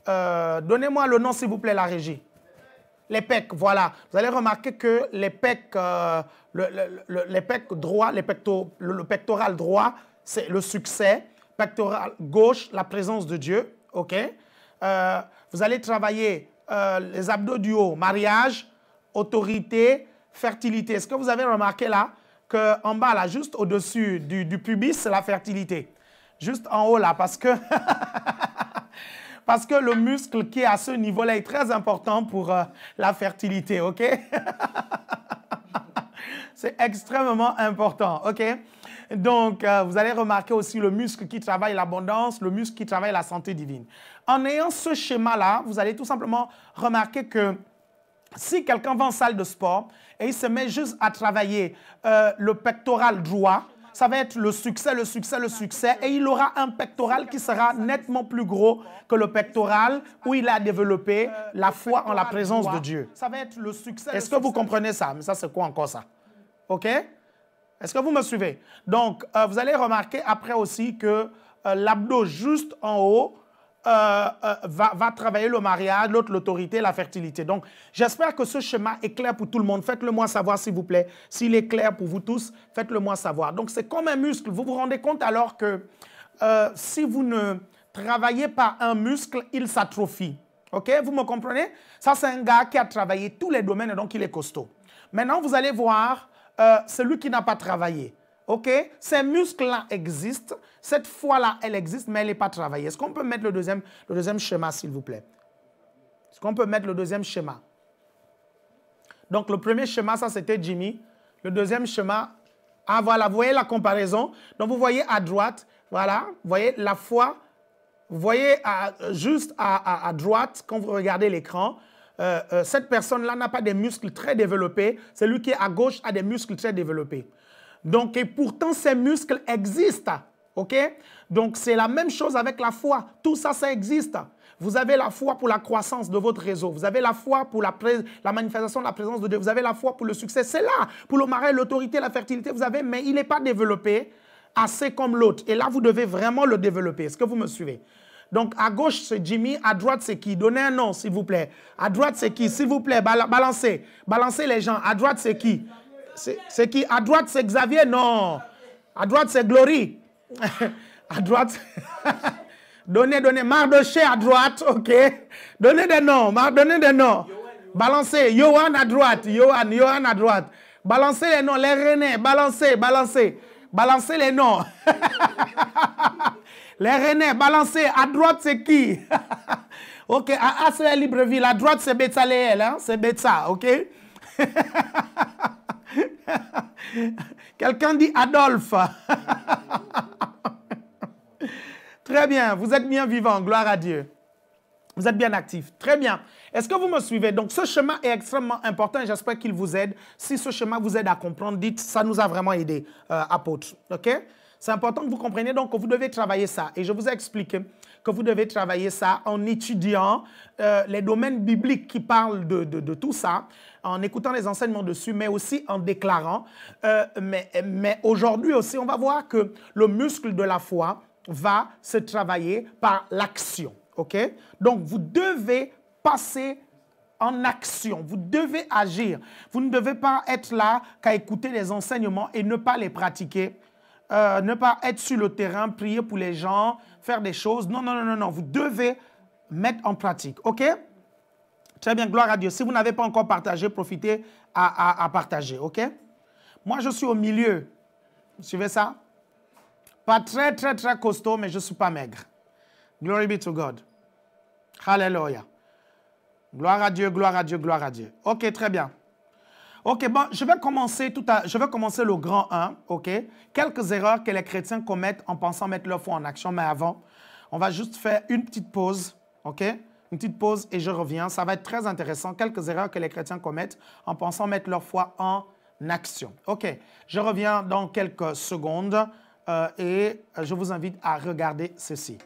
Donnez-moi le nom, s'il vous plaît, la régie. Les pecs, voilà. Vous allez remarquer que les pecs, le, pectoral droit, c'est le succès. Pectoral gauche, la présence de Dieu. OK euh, Vous allez travailler euh, les abdos du haut, mariage, autorité, fertilité. Est-ce que vous avez remarqué là qu'en bas, là, juste au-dessus du pubis, c'est la fertilité Juste en haut, là, parce que... *laughs* *laughs* parce que le muscle qui est à ce niveau-là est très important pour euh, la fertilité, OK? *laughs* C'est extrêmement important, OK? Donc, euh, vous allez remarquer aussi le muscle qui travaille l'abondance, le muscle qui travaille la santé divine. En ayant ce schéma-là, vous allez tout simplement remarquer que si quelqu'un va en salle de sport et il se met juste à travailler euh, le pectoral droit, ça va être le succès, le succès, le succès. Et il aura un pectoral qui sera nettement plus gros que le pectoral où il a développé la foi en la présence de Dieu. Ça va être le succès. Est-ce que vous comprenez ça Mais ça, c'est quoi encore ça OK Est-ce que vous me suivez Donc, euh, vous allez remarquer après aussi que euh, l'abdos juste en haut, euh, euh, va, travailler le mariage, l'autre l'autorité, la fertilité. Donc, j'espère que ce schéma est clair pour tout le monde. Faites-le moi savoir, s'il vous plaît. S'il est clair pour vous tous, faites-le moi savoir. Donc, c'est comme un muscle. Vous vous rendez compte alors que euh, si vous ne travaillez pas un muscle, il s'atrophie. OK Vous me comprenez Ça, c'est un gars qui a travaillé tous les domaines, donc il est costaud. Maintenant, vous allez voir celui qui n'a pas travaillé. OK Ces muscles-là existent. Cette foi-là, elle existe, mais elle n'est pas travaillée. Est-ce qu'on peut mettre le deuxième, le deuxième schéma, s'il vous plaît Est-ce qu'on peut mettre le deuxième schéma Donc, le premier schéma, ça, c'était Jimmy. Le deuxième schéma, ah, voilà, vous voyez la comparaison. Donc, vous voyez à droite, voilà, vous voyez la foi. Vous voyez juste à, droite, quand vous regardez l'écran, euh, euh, cette personne-là n'a pas des muscles très développés. Celui qui est à gauche a des muscles très développés. Donc, et pourtant, ces muscles existent. OK Donc, c'est la même chose avec la foi. Tout ça, ça existe. Vous avez la foi pour la croissance de votre réseau. Vous avez la foi pour la, la manifestation de la présence de Dieu. Vous avez la foi pour le succès. C'est là. Pour le marais, l'autorité, la fertilité, vous avez, mais il n'est pas développé assez comme l'autre. Et là, vous devez vraiment le développer. Est-ce que vous me suivez Donc, à gauche, c'est Jimmy. À droite, c'est qui Donnez un nom, s'il vous plaît. À droite, c'est qui S'il vous plaît, balancez. Balancez les gens. À droite, c'est qui c'est qui À droite, c'est Xavier Non. À droite, c'est Glory. *laughs* à droite. *laughs* donnez, donnez. Mardoché à droite, ok. Donnez des noms. Donnez des noms. Balancez. Johan à droite. Johan, Johan à droite. Balancez les noms. Les Rennais, Balancez, balancez. Balancez les noms. *laughs* les René. Balancez. À droite, c'est qui Ok. À, Libreville. À droite, c'est Léel, Hein? C'est Betsa, ok *laughs* Quelqu'un dit Adolphe. *laughs* Très bien, vous êtes bien vivant, gloire à Dieu. Vous êtes bien actif. Très bien. Est-ce que vous me suivez? Donc, ce chemin est extrêmement important et j'espère qu'il vous aide. Si ce chemin vous aide à comprendre, dites, ça nous a vraiment aidé, euh, apôtre. OK? C'est important que vous compreniez donc que vous devez travailler ça. Et je vous ai expliqué que vous devez travailler ça en étudiant euh, les domaines bibliques qui parlent de, de tout ça en écoutant les enseignements dessus, mais aussi en déclarant. Euh, mais, aujourd'hui aussi, on va voir que le muscle de la foi va se travailler par l'action. OK? Donc, vous devez passer en action. Vous devez agir. Vous ne devez pas être là qu'à écouter les enseignements et ne pas les pratiquer. Euh, ne pas être sur le terrain, prier pour les gens, faire des choses. Non, non, non, non, non. Vous devez mettre en pratique. OK? Très bien, gloire à Dieu. Si vous n'avez pas encore partagé, profitez à, partager, ok Moi, je suis au milieu. Vous suivez ça Pas très, très, très costaud, mais je ne suis pas maigre. Glory be to God. Hallelujah. Gloire à Dieu, gloire à Dieu, gloire à Dieu. Ok, très bien. Ok, bon, je vais commencer, tout à, je vais commencer le grand 1, ok Quelques erreurs que les chrétiens commettent en pensant mettre leur foi en action, mais avant, on va juste faire une petite pause, ok petite pause et je reviens. Ça va être très intéressant. Quelques erreurs que les chrétiens commettent en pensant mettre leur foi en action. OK, je reviens dans quelques secondes euh, et euh, je vous invite à regarder ceci.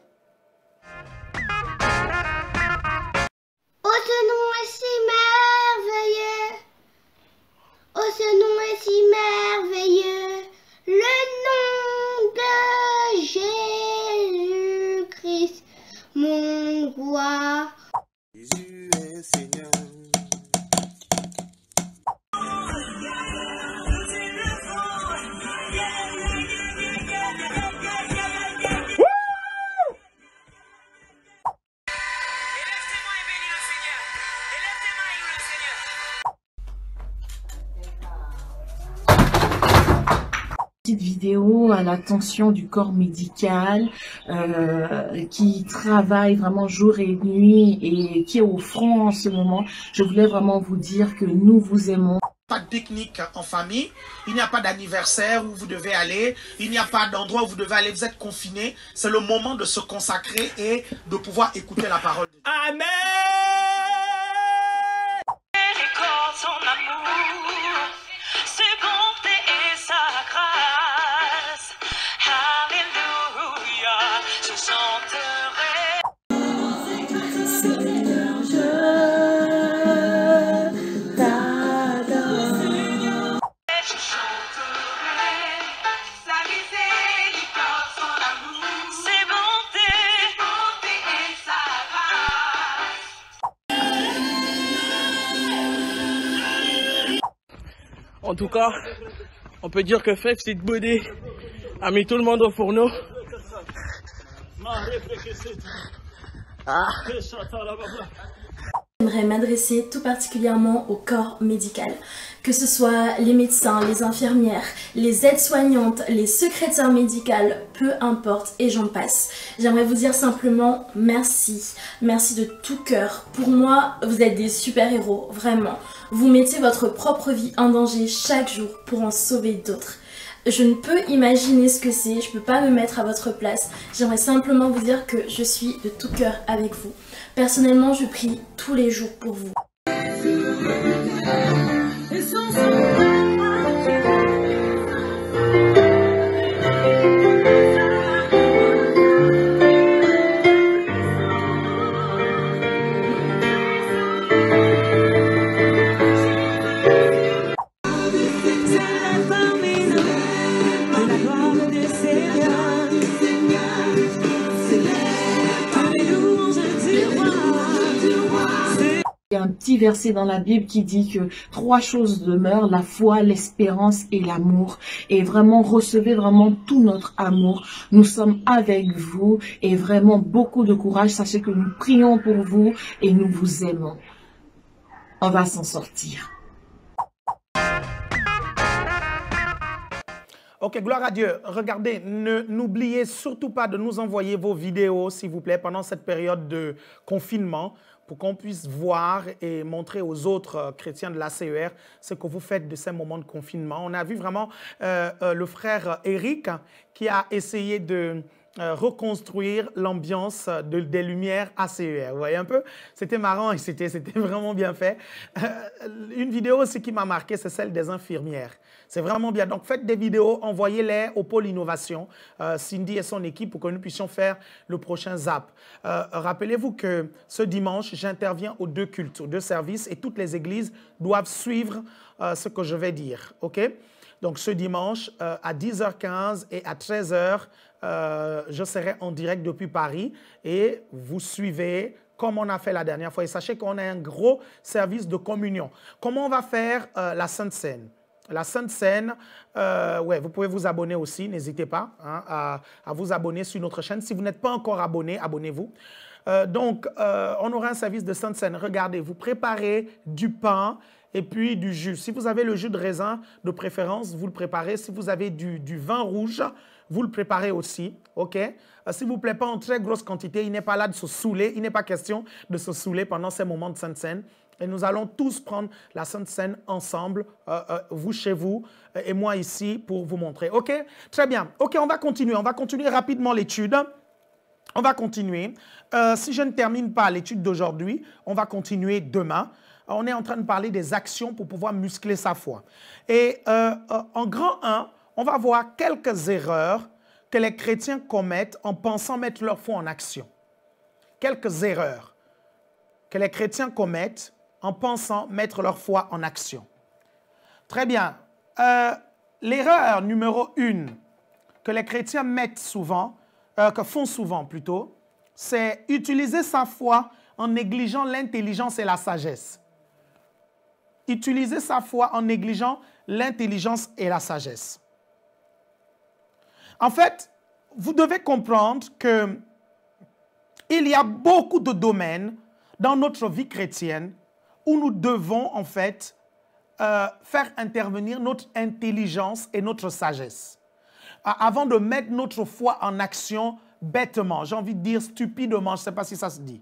Oh, ce nom si merveilleux. Oh, ce nom est si merveilleux. Senhor. vidéo à l'attention du corps médical euh, qui travaille vraiment jour et nuit et qui est au front en ce moment. Je voulais vraiment vous dire que nous vous aimons. Pas de technique en famille, il n'y a pas d'anniversaire où vous devez aller, il n'y a pas d'endroit où vous devez aller, vous êtes confiné. C'est le moment de se consacrer et de pouvoir écouter la parole. Amen En tout cas, on peut dire que Fex c'est Bodé a mis tout le monde au fourneau m'adresser tout particulièrement au corps médical. Que ce soit les médecins, les infirmières, les aides-soignantes, les secrétaires médicales, peu importe, et j'en passe. J'aimerais vous dire simplement merci. Merci de tout cœur. Pour moi, vous êtes des super-héros, vraiment. Vous mettez votre propre vie en danger chaque jour pour en sauver d'autres je ne peux imaginer ce que c'est, je ne peux pas me mettre à votre place. J'aimerais simplement vous dire que je suis de tout cœur avec vous. Personnellement, je prie tous les jours pour vous. un petit verset dans la Bible qui dit que trois choses demeurent, la foi, l'espérance et l'amour. Et vraiment, recevez vraiment tout notre amour. Nous sommes avec vous et vraiment beaucoup de courage. Sachez que nous prions pour vous et nous vous aimons. On va s'en sortir. Ok, gloire à Dieu. Regardez, n'oubliez surtout pas de nous envoyer vos vidéos, s'il vous plaît, pendant cette période de confinement pour qu'on puisse voir et montrer aux autres euh, chrétiens de la CER ce que vous faites de ces moments de confinement. On a vu vraiment euh, euh, le frère Eric qui a essayé de reconstruire l'ambiance des lumières ACER. Vous voyez un peu C'était marrant et c'était *laughs* vraiment bien fait. une vidéo aussi qui m'a marqué, c'est celle des infirmières. C'est vraiment bien. Donc, faites des vidéos, envoyez-les au pôle innovation, euh, Cindy et son équipe, pour que nous puissions faire le prochain ZAP. Euh, rappelez-vous que ce dimanche, j'interviens aux deux cultes, aux deux services, et toutes les églises doivent suivre euh, ce que je vais dire. OK donc ce dimanche à 10h15 et à 13h, je serai en direct depuis Paris et vous suivez comme on a fait la dernière fois. Et sachez qu'on a un gros service de communion. Comment on va faire la Sainte Seine la Sainte-Seine, euh, vous pouvez vous abonner aussi, n'hésitez pas hein, à, vous abonner sur notre chaîne. Si vous n'êtes pas encore abonné, abonnez-vous. Euh, donc, euh, on aura un service de Sainte-Seine. Regardez, vous préparez du pain et puis du jus. Si vous avez le jus de raisin de préférence, vous le préparez. Si vous avez du, vin rouge, vous le préparez aussi, ok S'il vous plaît, pas en très grosse quantité, il n'est pas là de se saouler, il n'est pas question de se saouler pendant ces moments de Sainte-Seine et nous allons tous prendre la Sainte Seine ensemble, euh, euh, vous chez vous euh, et moi ici pour vous montrer. OK Très bien. OK, on va continuer. On va continuer rapidement l'étude. On va continuer. si je ne termine pas l'étude d'aujourd'hui, on va continuer demain. On est en train de parler des actions pour pouvoir muscler sa foi. Et en grand 1, on va voir quelques erreurs que les chrétiens commettent en pensant mettre leur foi en action. Quelques erreurs que les chrétiens commettent en pensant mettre leur foi en action. Très bien. Euh, l'erreur numéro une que les chrétiens mettent souvent, euh, que font souvent plutôt, c'est utiliser sa foi en négligeant l'intelligence et la sagesse. Utiliser sa foi en négligeant l'intelligence et la sagesse. En fait, vous devez comprendre que il y a beaucoup de domaines dans notre vie chrétienne où nous devons en fait euh, faire intervenir notre intelligence et notre sagesse. Euh, avant de mettre notre foi en action bêtement, j'ai envie de dire stupidement, je ne sais pas si ça se dit.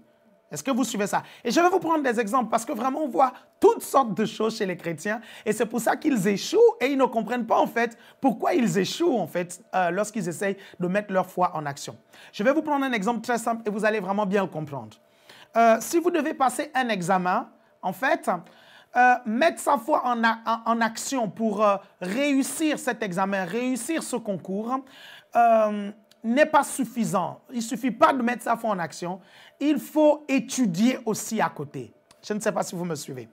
Est-ce que vous suivez ça Et je vais vous prendre des exemples parce que vraiment on voit toutes sortes de choses chez les chrétiens et c'est pour ça qu'ils échouent et ils ne comprennent pas en fait pourquoi ils échouent en fait euh, lorsqu'ils essayent de mettre leur foi en action. Je vais vous prendre un exemple très simple et vous allez vraiment bien le comprendre. si vous devez passer un examen, en fait, euh, mettre sa foi en, action pour euh, réussir cet examen, réussir ce concours, euh, n'est pas suffisant. Il ne suffit pas de mettre sa foi en action. Il faut étudier aussi à côté. Je ne sais pas si vous me suivez.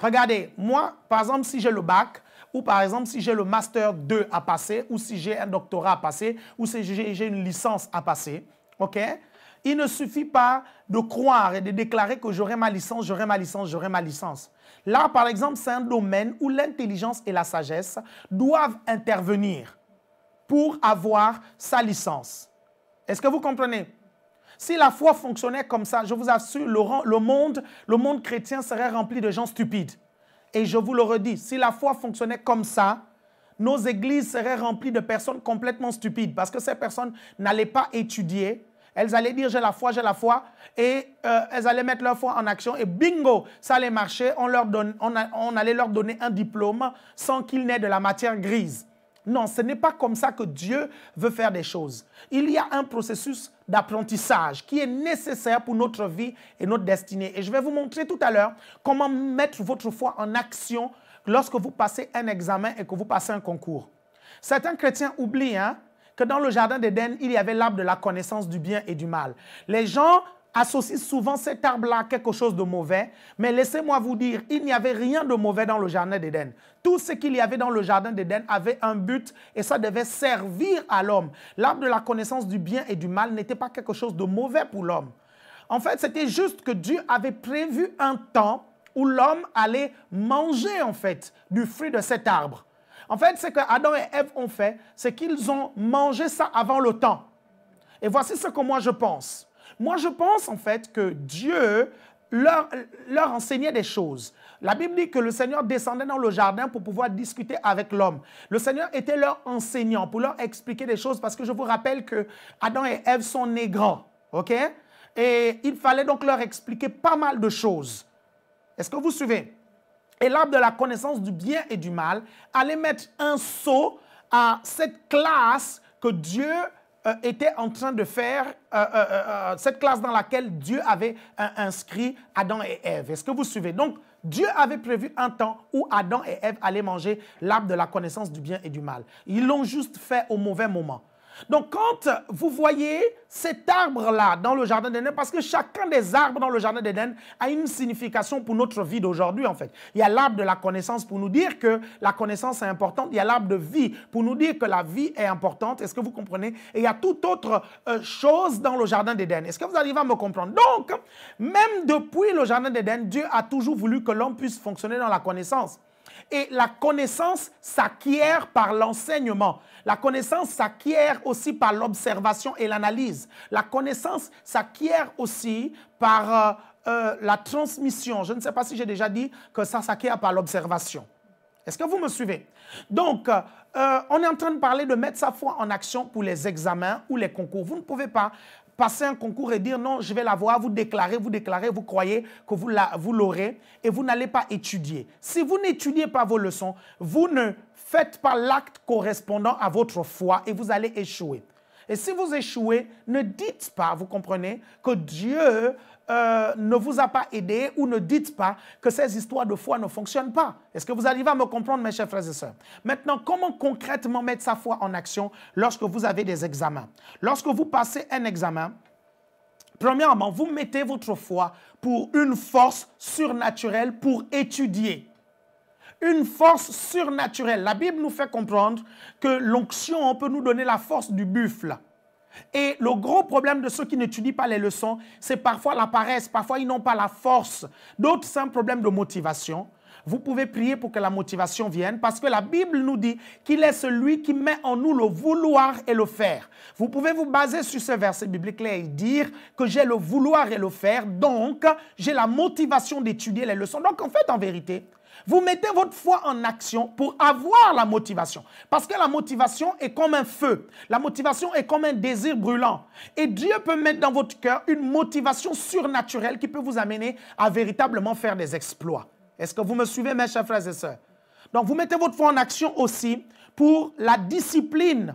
Regardez, moi, par exemple, si j'ai le bac, ou par exemple, si j'ai le master 2 à passer, ou si j'ai un doctorat à passer, ou si j'ai une licence à passer, OK il ne suffit pas de croire et de déclarer que j'aurai ma licence, j'aurai ma licence, j'aurai ma licence. Là, par exemple, c'est un domaine où l'intelligence et la sagesse doivent intervenir pour avoir sa licence. Est-ce que vous comprenez Si la foi fonctionnait comme ça, je vous assure, le monde, le monde chrétien serait rempli de gens stupides. Et je vous le redis, si la foi fonctionnait comme ça, nos églises seraient remplies de personnes complètement stupides parce que ces personnes n'allaient pas étudier, elles allaient dire j'ai la foi, j'ai la foi, et euh, elles allaient mettre leur foi en action, et bingo, ça allait marcher, on, leur donne, on allait leur donner un diplôme sans qu'il n'ait de la matière grise. Non, ce n'est pas comme ça que Dieu veut faire des choses. Il y a un processus d'apprentissage qui est nécessaire pour notre vie et notre destinée. Et je vais vous montrer tout à l'heure comment mettre votre foi en action lorsque vous passez un examen et que vous passez un concours. Certains chrétiens oublient hein, dans le jardin d'Éden, il y avait l'arbre de la connaissance du bien et du mal. Les gens associent souvent cet arbre-là à quelque chose de mauvais. Mais laissez-moi vous dire, il n'y avait rien de mauvais dans le jardin d'Éden. Tout ce qu'il y avait dans le jardin d'Éden avait un but et ça devait servir à l'homme. L'arbre de la connaissance du bien et du mal n'était pas quelque chose de mauvais pour l'homme. En fait, c'était juste que Dieu avait prévu un temps où l'homme allait manger, en fait, du fruit de cet arbre. En fait, ce que Adam et Ève ont fait, c'est qu'ils ont mangé ça avant le temps. Et voici ce que moi je pense. Moi je pense en fait que Dieu leur, enseignait des choses. La Bible dit que le Seigneur descendait dans le jardin pour pouvoir discuter avec l'homme. Le Seigneur était leur enseignant pour leur expliquer des choses parce que je vous rappelle que Adam et Ève sont nés grands. OK? Et il fallait donc leur expliquer pas mal de choses. Est-ce que vous suivez? et l'arbre de la connaissance du bien et du mal allait mettre un saut à cette classe que Dieu euh, était en train de faire, euh, euh, cette classe dans laquelle Dieu avait inscrit Adam et Ève. Est-ce que vous suivez Donc, Dieu avait prévu un temps où Adam et Ève allaient manger l'arbre de la connaissance du bien et du mal. Ils l'ont juste fait au mauvais moment. Donc quand vous voyez cet arbre-là dans le Jardin d'Éden, parce que chacun des arbres dans le Jardin d'Éden a une signification pour notre vie d'aujourd'hui en fait. Il y a l'arbre de la connaissance pour nous dire que la connaissance est importante, il y a l'arbre de vie pour nous dire que la vie est importante, est-ce que vous comprenez Et il y a toute autre euh, chose dans le Jardin d'Éden. Est-ce que vous arrivez à me comprendre Donc, même depuis le Jardin d'Éden, Dieu a toujours voulu que l'homme puisse fonctionner dans la connaissance. Et la connaissance s'acquiert par l'enseignement. La connaissance s'acquiert aussi par l'observation et l'analyse. La connaissance s'acquiert aussi par euh, euh, la transmission. Je ne sais pas si j'ai déjà dit que ça s'acquiert par l'observation. Est-ce que vous me suivez Donc, euh, on est en train de parler de mettre sa foi en action pour les examens ou les concours. Vous ne pouvez pas passer un concours et dire non, je vais l'avoir, vous déclarez, vous déclarez, vous croyez que vous, vous l'aurez et vous n'allez pas étudier. Si vous n'étudiez pas vos leçons, vous ne faites pas l'acte correspondant à votre foi et vous allez échouer. Et si vous échouez, ne dites pas, vous comprenez, que Dieu euh, ne vous a pas aidé ou ne dites pas que ces histoires de foi ne fonctionnent pas. Est-ce que vous arrivez à me comprendre, mes chers frères et sœurs Maintenant, comment concrètement mettre sa foi en action lorsque vous avez des examens Lorsque vous passez un examen, premièrement, vous mettez votre foi pour une force surnaturelle pour étudier une force surnaturelle. La Bible nous fait comprendre que l'onction peut nous donner la force du buffle. Et le gros problème de ceux qui n'étudient pas les leçons, c'est parfois la paresse, parfois ils n'ont pas la force. D'autres, c'est un problème de motivation. Vous pouvez prier pour que la motivation vienne parce que la Bible nous dit qu'il est celui qui met en nous le vouloir et le faire. Vous pouvez vous baser sur ce verset biblique-là et dire que j'ai le vouloir et le faire, donc j'ai la motivation d'étudier les leçons. Donc en fait, en vérité, vous mettez votre foi en action pour avoir la motivation. Parce que la motivation est comme un feu. La motivation est comme un désir brûlant. Et Dieu peut mettre dans votre cœur une motivation surnaturelle qui peut vous amener à véritablement faire des exploits. Est-ce que vous me suivez, mes chers frères et sœurs? Donc, vous mettez votre foi en action aussi pour la discipline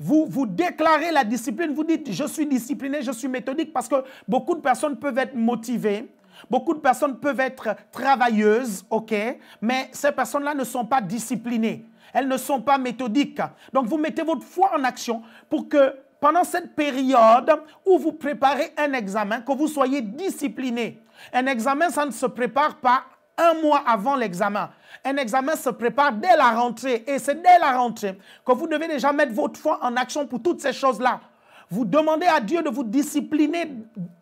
vous, vous déclarez la discipline, vous dites, je suis discipliné, je suis méthodique, parce que beaucoup de personnes peuvent être motivées Beaucoup de personnes peuvent être travailleuses, ok, mais ces personnes-là ne sont pas disciplinées. Elles ne sont pas méthodiques. Donc vous mettez votre foi en action pour que pendant cette période où vous préparez un examen, que vous soyez discipliné. Un examen, ça ne se prépare pas un mois avant l'examen. Un examen se prépare dès la rentrée et c'est dès la rentrée que vous devez déjà mettre votre foi en action pour toutes ces choses-là. Vous demandez à Dieu de vous discipliner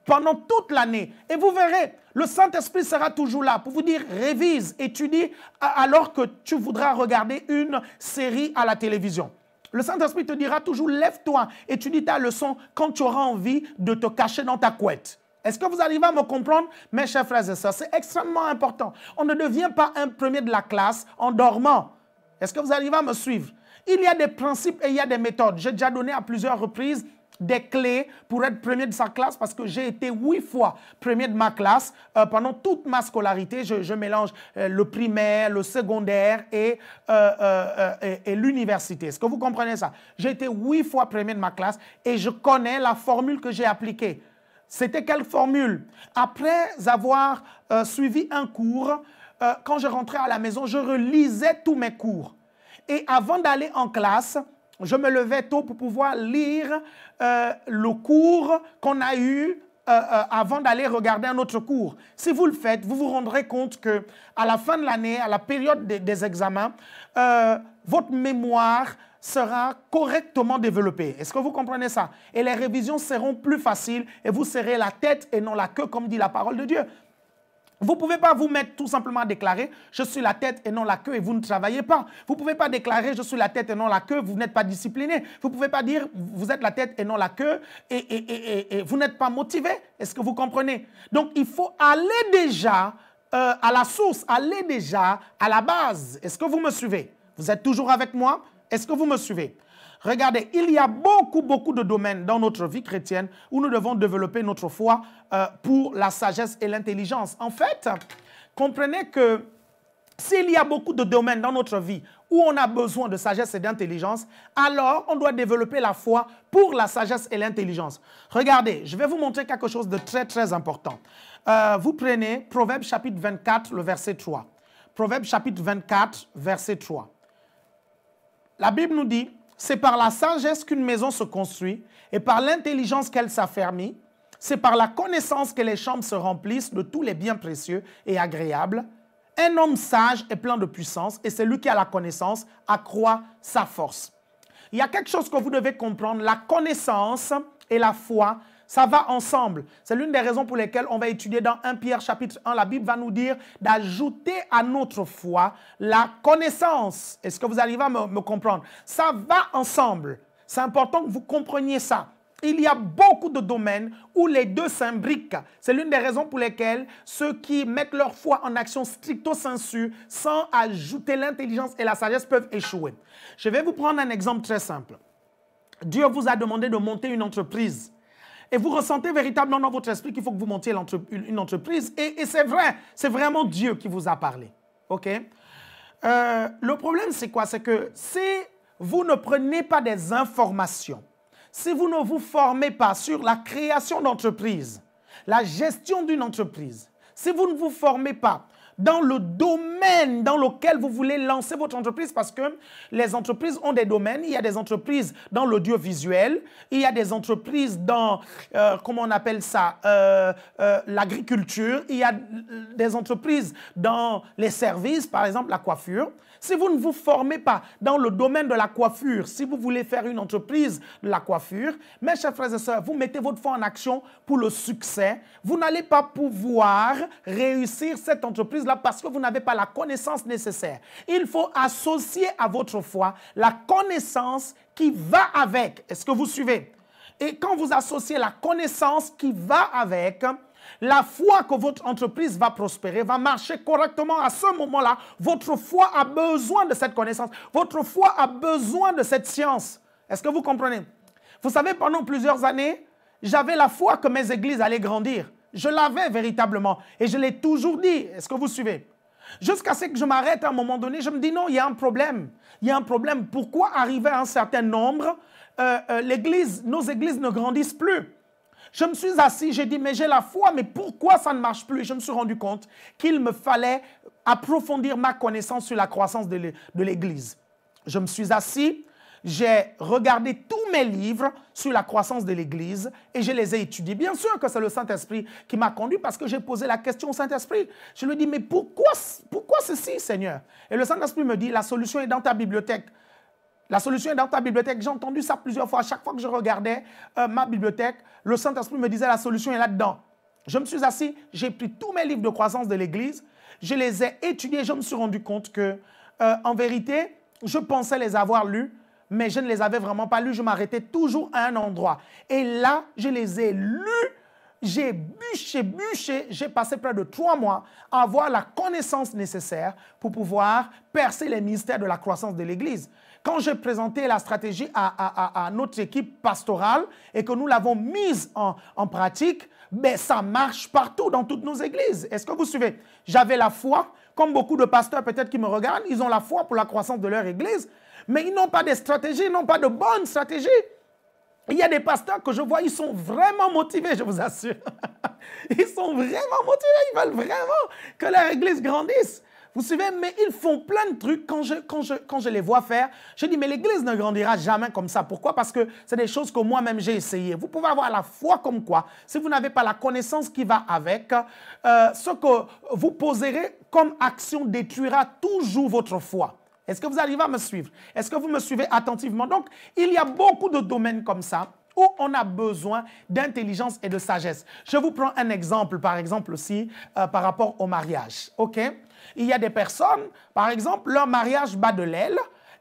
pendant toute l'année. Et vous verrez, le Saint-Esprit sera toujours là pour vous dire révise, étudie, alors que tu voudras regarder une série à la télévision. Le Saint-Esprit te dira toujours lève-toi, étudie ta leçon quand tu auras envie de te cacher dans ta couette. Est-ce que vous arrivez à me comprendre, mes chers frères et sœurs C'est extrêmement important. On ne devient pas un premier de la classe en dormant. Est-ce que vous arrivez à me suivre Il y a des principes et il y a des méthodes. J'ai déjà donné à plusieurs reprises des clés pour être premier de sa classe parce que j'ai été huit fois premier de ma classe euh, pendant toute ma scolarité. Je, mélange euh, le primaire, le secondaire et, euh, et, et l'université. Est-ce que vous comprenez ça J'ai été huit fois premier de ma classe et je connais la formule que j'ai appliquée. C'était quelle formule Après avoir suivi un cours, quand je rentrais à la maison, je relisais tous mes cours. Et avant d'aller en classe, je me levais tôt pour pouvoir lire euh, le cours qu'on a eu euh, euh, avant d'aller regarder un autre cours. Si vous le faites, vous vous rendrez compte que à la fin de l'année, à la période des, examens, votre mémoire sera correctement développée. Est-ce que vous comprenez ça Et les révisions seront plus faciles et vous serez la tête et non la queue, comme dit la parole de Dieu. Vous ne pouvez pas vous mettre tout simplement à déclarer je suis la tête et non la queue et vous ne travaillez pas. Vous ne pouvez pas déclarer je suis la tête et non la queue, vous n'êtes pas discipliné. Vous ne pouvez pas dire vous êtes la tête et non la queue et, vous n'êtes pas motivé. Est-ce que vous comprenez Donc il faut aller déjà euh, à la source, aller déjà à la base. Est-ce que vous me suivez Vous êtes toujours avec moi Est-ce que vous me suivez Regardez, il y a beaucoup, beaucoup de domaines dans notre vie chrétienne où nous devons développer notre foi euh, pour la sagesse et l'intelligence. En fait, comprenez que s'il y a beaucoup de domaines dans notre vie où on a besoin de sagesse et d'intelligence, alors on doit développer la foi pour la sagesse et l'intelligence. Regardez, je vais vous montrer quelque chose de très très important. Euh, vous prenez Proverbe chapitre 24, le verset 3. Proverbe chapitre 24, verset 3. La Bible nous dit, c'est par la sagesse qu'une maison se construit et par l'intelligence qu'elle s'affermit. C'est par la connaissance que les chambres se remplissent de tous les biens précieux et agréables. Un homme sage est plein de puissance et celui qui a la connaissance accroît sa force. Il y a quelque chose que vous devez comprendre. La connaissance et la foi ça va ensemble. C'est l'une des raisons pour lesquelles on va étudier dans 1 Pierre chapitre 1. La Bible va nous dire d'ajouter à notre foi la connaissance. Est-ce que vous arrivez à me, comprendre Ça va ensemble. C'est important que vous compreniez ça. Il y a beaucoup de domaines où les deux s'imbriquent. C'est l'une des raisons pour lesquelles ceux qui mettent leur foi en action stricto sensu, sans ajouter l'intelligence et la sagesse, peuvent échouer. Je vais vous prendre un exemple très simple. Dieu vous a demandé de monter une entreprise et vous ressentez véritablement dans votre esprit qu'il faut que vous montiez une entreprise. Et, c'est vrai, c'est vraiment Dieu qui vous a parlé. OK euh, Le problème, c'est quoi C'est que si vous ne prenez pas des informations, si vous ne vous formez pas sur la création d'entreprise, la gestion d'une entreprise, si vous ne vous formez pas dans le domaine dans lequel vous voulez lancer votre entreprise parce que les entreprises ont des domaines. Il y a des entreprises dans l'audiovisuel, il y a des entreprises dans, euh, comment on appelle ça, euh, euh, l'agriculture, il y a des entreprises dans les services, par exemple la coiffure. Si vous ne vous formez pas dans le domaine de la coiffure, si vous voulez faire une entreprise de la coiffure, mes chers frères et sœurs, vous mettez votre foi en action pour le succès. Vous n'allez pas pouvoir réussir cette entreprise-là parce que vous n'avez pas la connaissance nécessaire. Il faut associer à votre foi la connaissance qui va avec. Est-ce que vous suivez? Et quand vous associez la connaissance qui va avec, la foi que votre entreprise va prospérer, va marcher correctement à ce moment-là, votre foi a besoin de cette connaissance. Votre foi a besoin de cette science. Est-ce que vous comprenez Vous savez, pendant plusieurs années, j'avais la foi que mes églises allaient grandir. Je l'avais véritablement et je l'ai toujours dit. Est-ce que vous suivez Jusqu'à ce que je m'arrête à un moment donné, je me dis non, il y a un problème. Il y a un problème. Pourquoi arriver à un certain nombre, euh, euh, nos églises ne grandissent plus je me suis assis, j'ai dit, mais j'ai la foi, mais pourquoi ça ne marche plus Et je me suis rendu compte qu'il me fallait approfondir ma connaissance sur la croissance de l'Église. Je me suis assis, j'ai regardé tous mes livres sur la croissance de l'Église et je les ai étudiés. Bien sûr que c'est le Saint-Esprit qui m'a conduit parce que j'ai posé la question au Saint-Esprit. Je lui ai dit, mais pourquoi, pourquoi ceci, Seigneur Et le Saint-Esprit me dit, la solution est dans ta bibliothèque. La solution est dans ta bibliothèque. J'ai entendu ça plusieurs fois. À chaque fois que je regardais euh, ma bibliothèque, le Saint-Esprit me disait la solution est là-dedans. Je me suis assis, j'ai pris tous mes livres de croissance de l'Église, je les ai étudiés, je me suis rendu compte que, euh, en vérité, je pensais les avoir lus, mais je ne les avais vraiment pas lus. Je m'arrêtais toujours à un endroit. Et là, je les ai lus j'ai bûché, bûché, j'ai passé près de trois mois à avoir la connaissance nécessaire pour pouvoir percer les mystères de la croissance de l'Église. Quand j'ai présenté la stratégie à, notre équipe pastorale et que nous l'avons mise en, pratique, ben ça marche partout dans toutes nos églises. Est-ce que vous suivez J'avais la foi, comme beaucoup de pasteurs peut-être qui me regardent, ils ont la foi pour la croissance de leur église, mais ils n'ont pas de stratégie, ils n'ont pas de bonne stratégie. Il y a des pasteurs que je vois, ils sont vraiment motivés, je vous assure. *laughs* Ils sont vraiment motivés, ils veulent vraiment que leur église grandisse. Vous suivez, mais ils font plein de trucs quand je, quand je, les vois faire. Je dis, mais l'Église ne grandira jamais comme ça. Pourquoi Parce que c'est des choses que moi-même j'ai essayé. Vous pouvez avoir la foi comme quoi, si vous n'avez pas la connaissance qui va avec, euh, ce que vous poserez comme action détruira toujours votre foi. Est-ce que vous arrivez à me suivre Est-ce que vous me suivez attentivement Donc, il y a beaucoup de domaines comme ça où on a besoin d'intelligence et de sagesse. Je vous prends un exemple, par exemple aussi, euh, par rapport au mariage. OK Il y a des personnes, par exemple, leur mariage bat de l'aile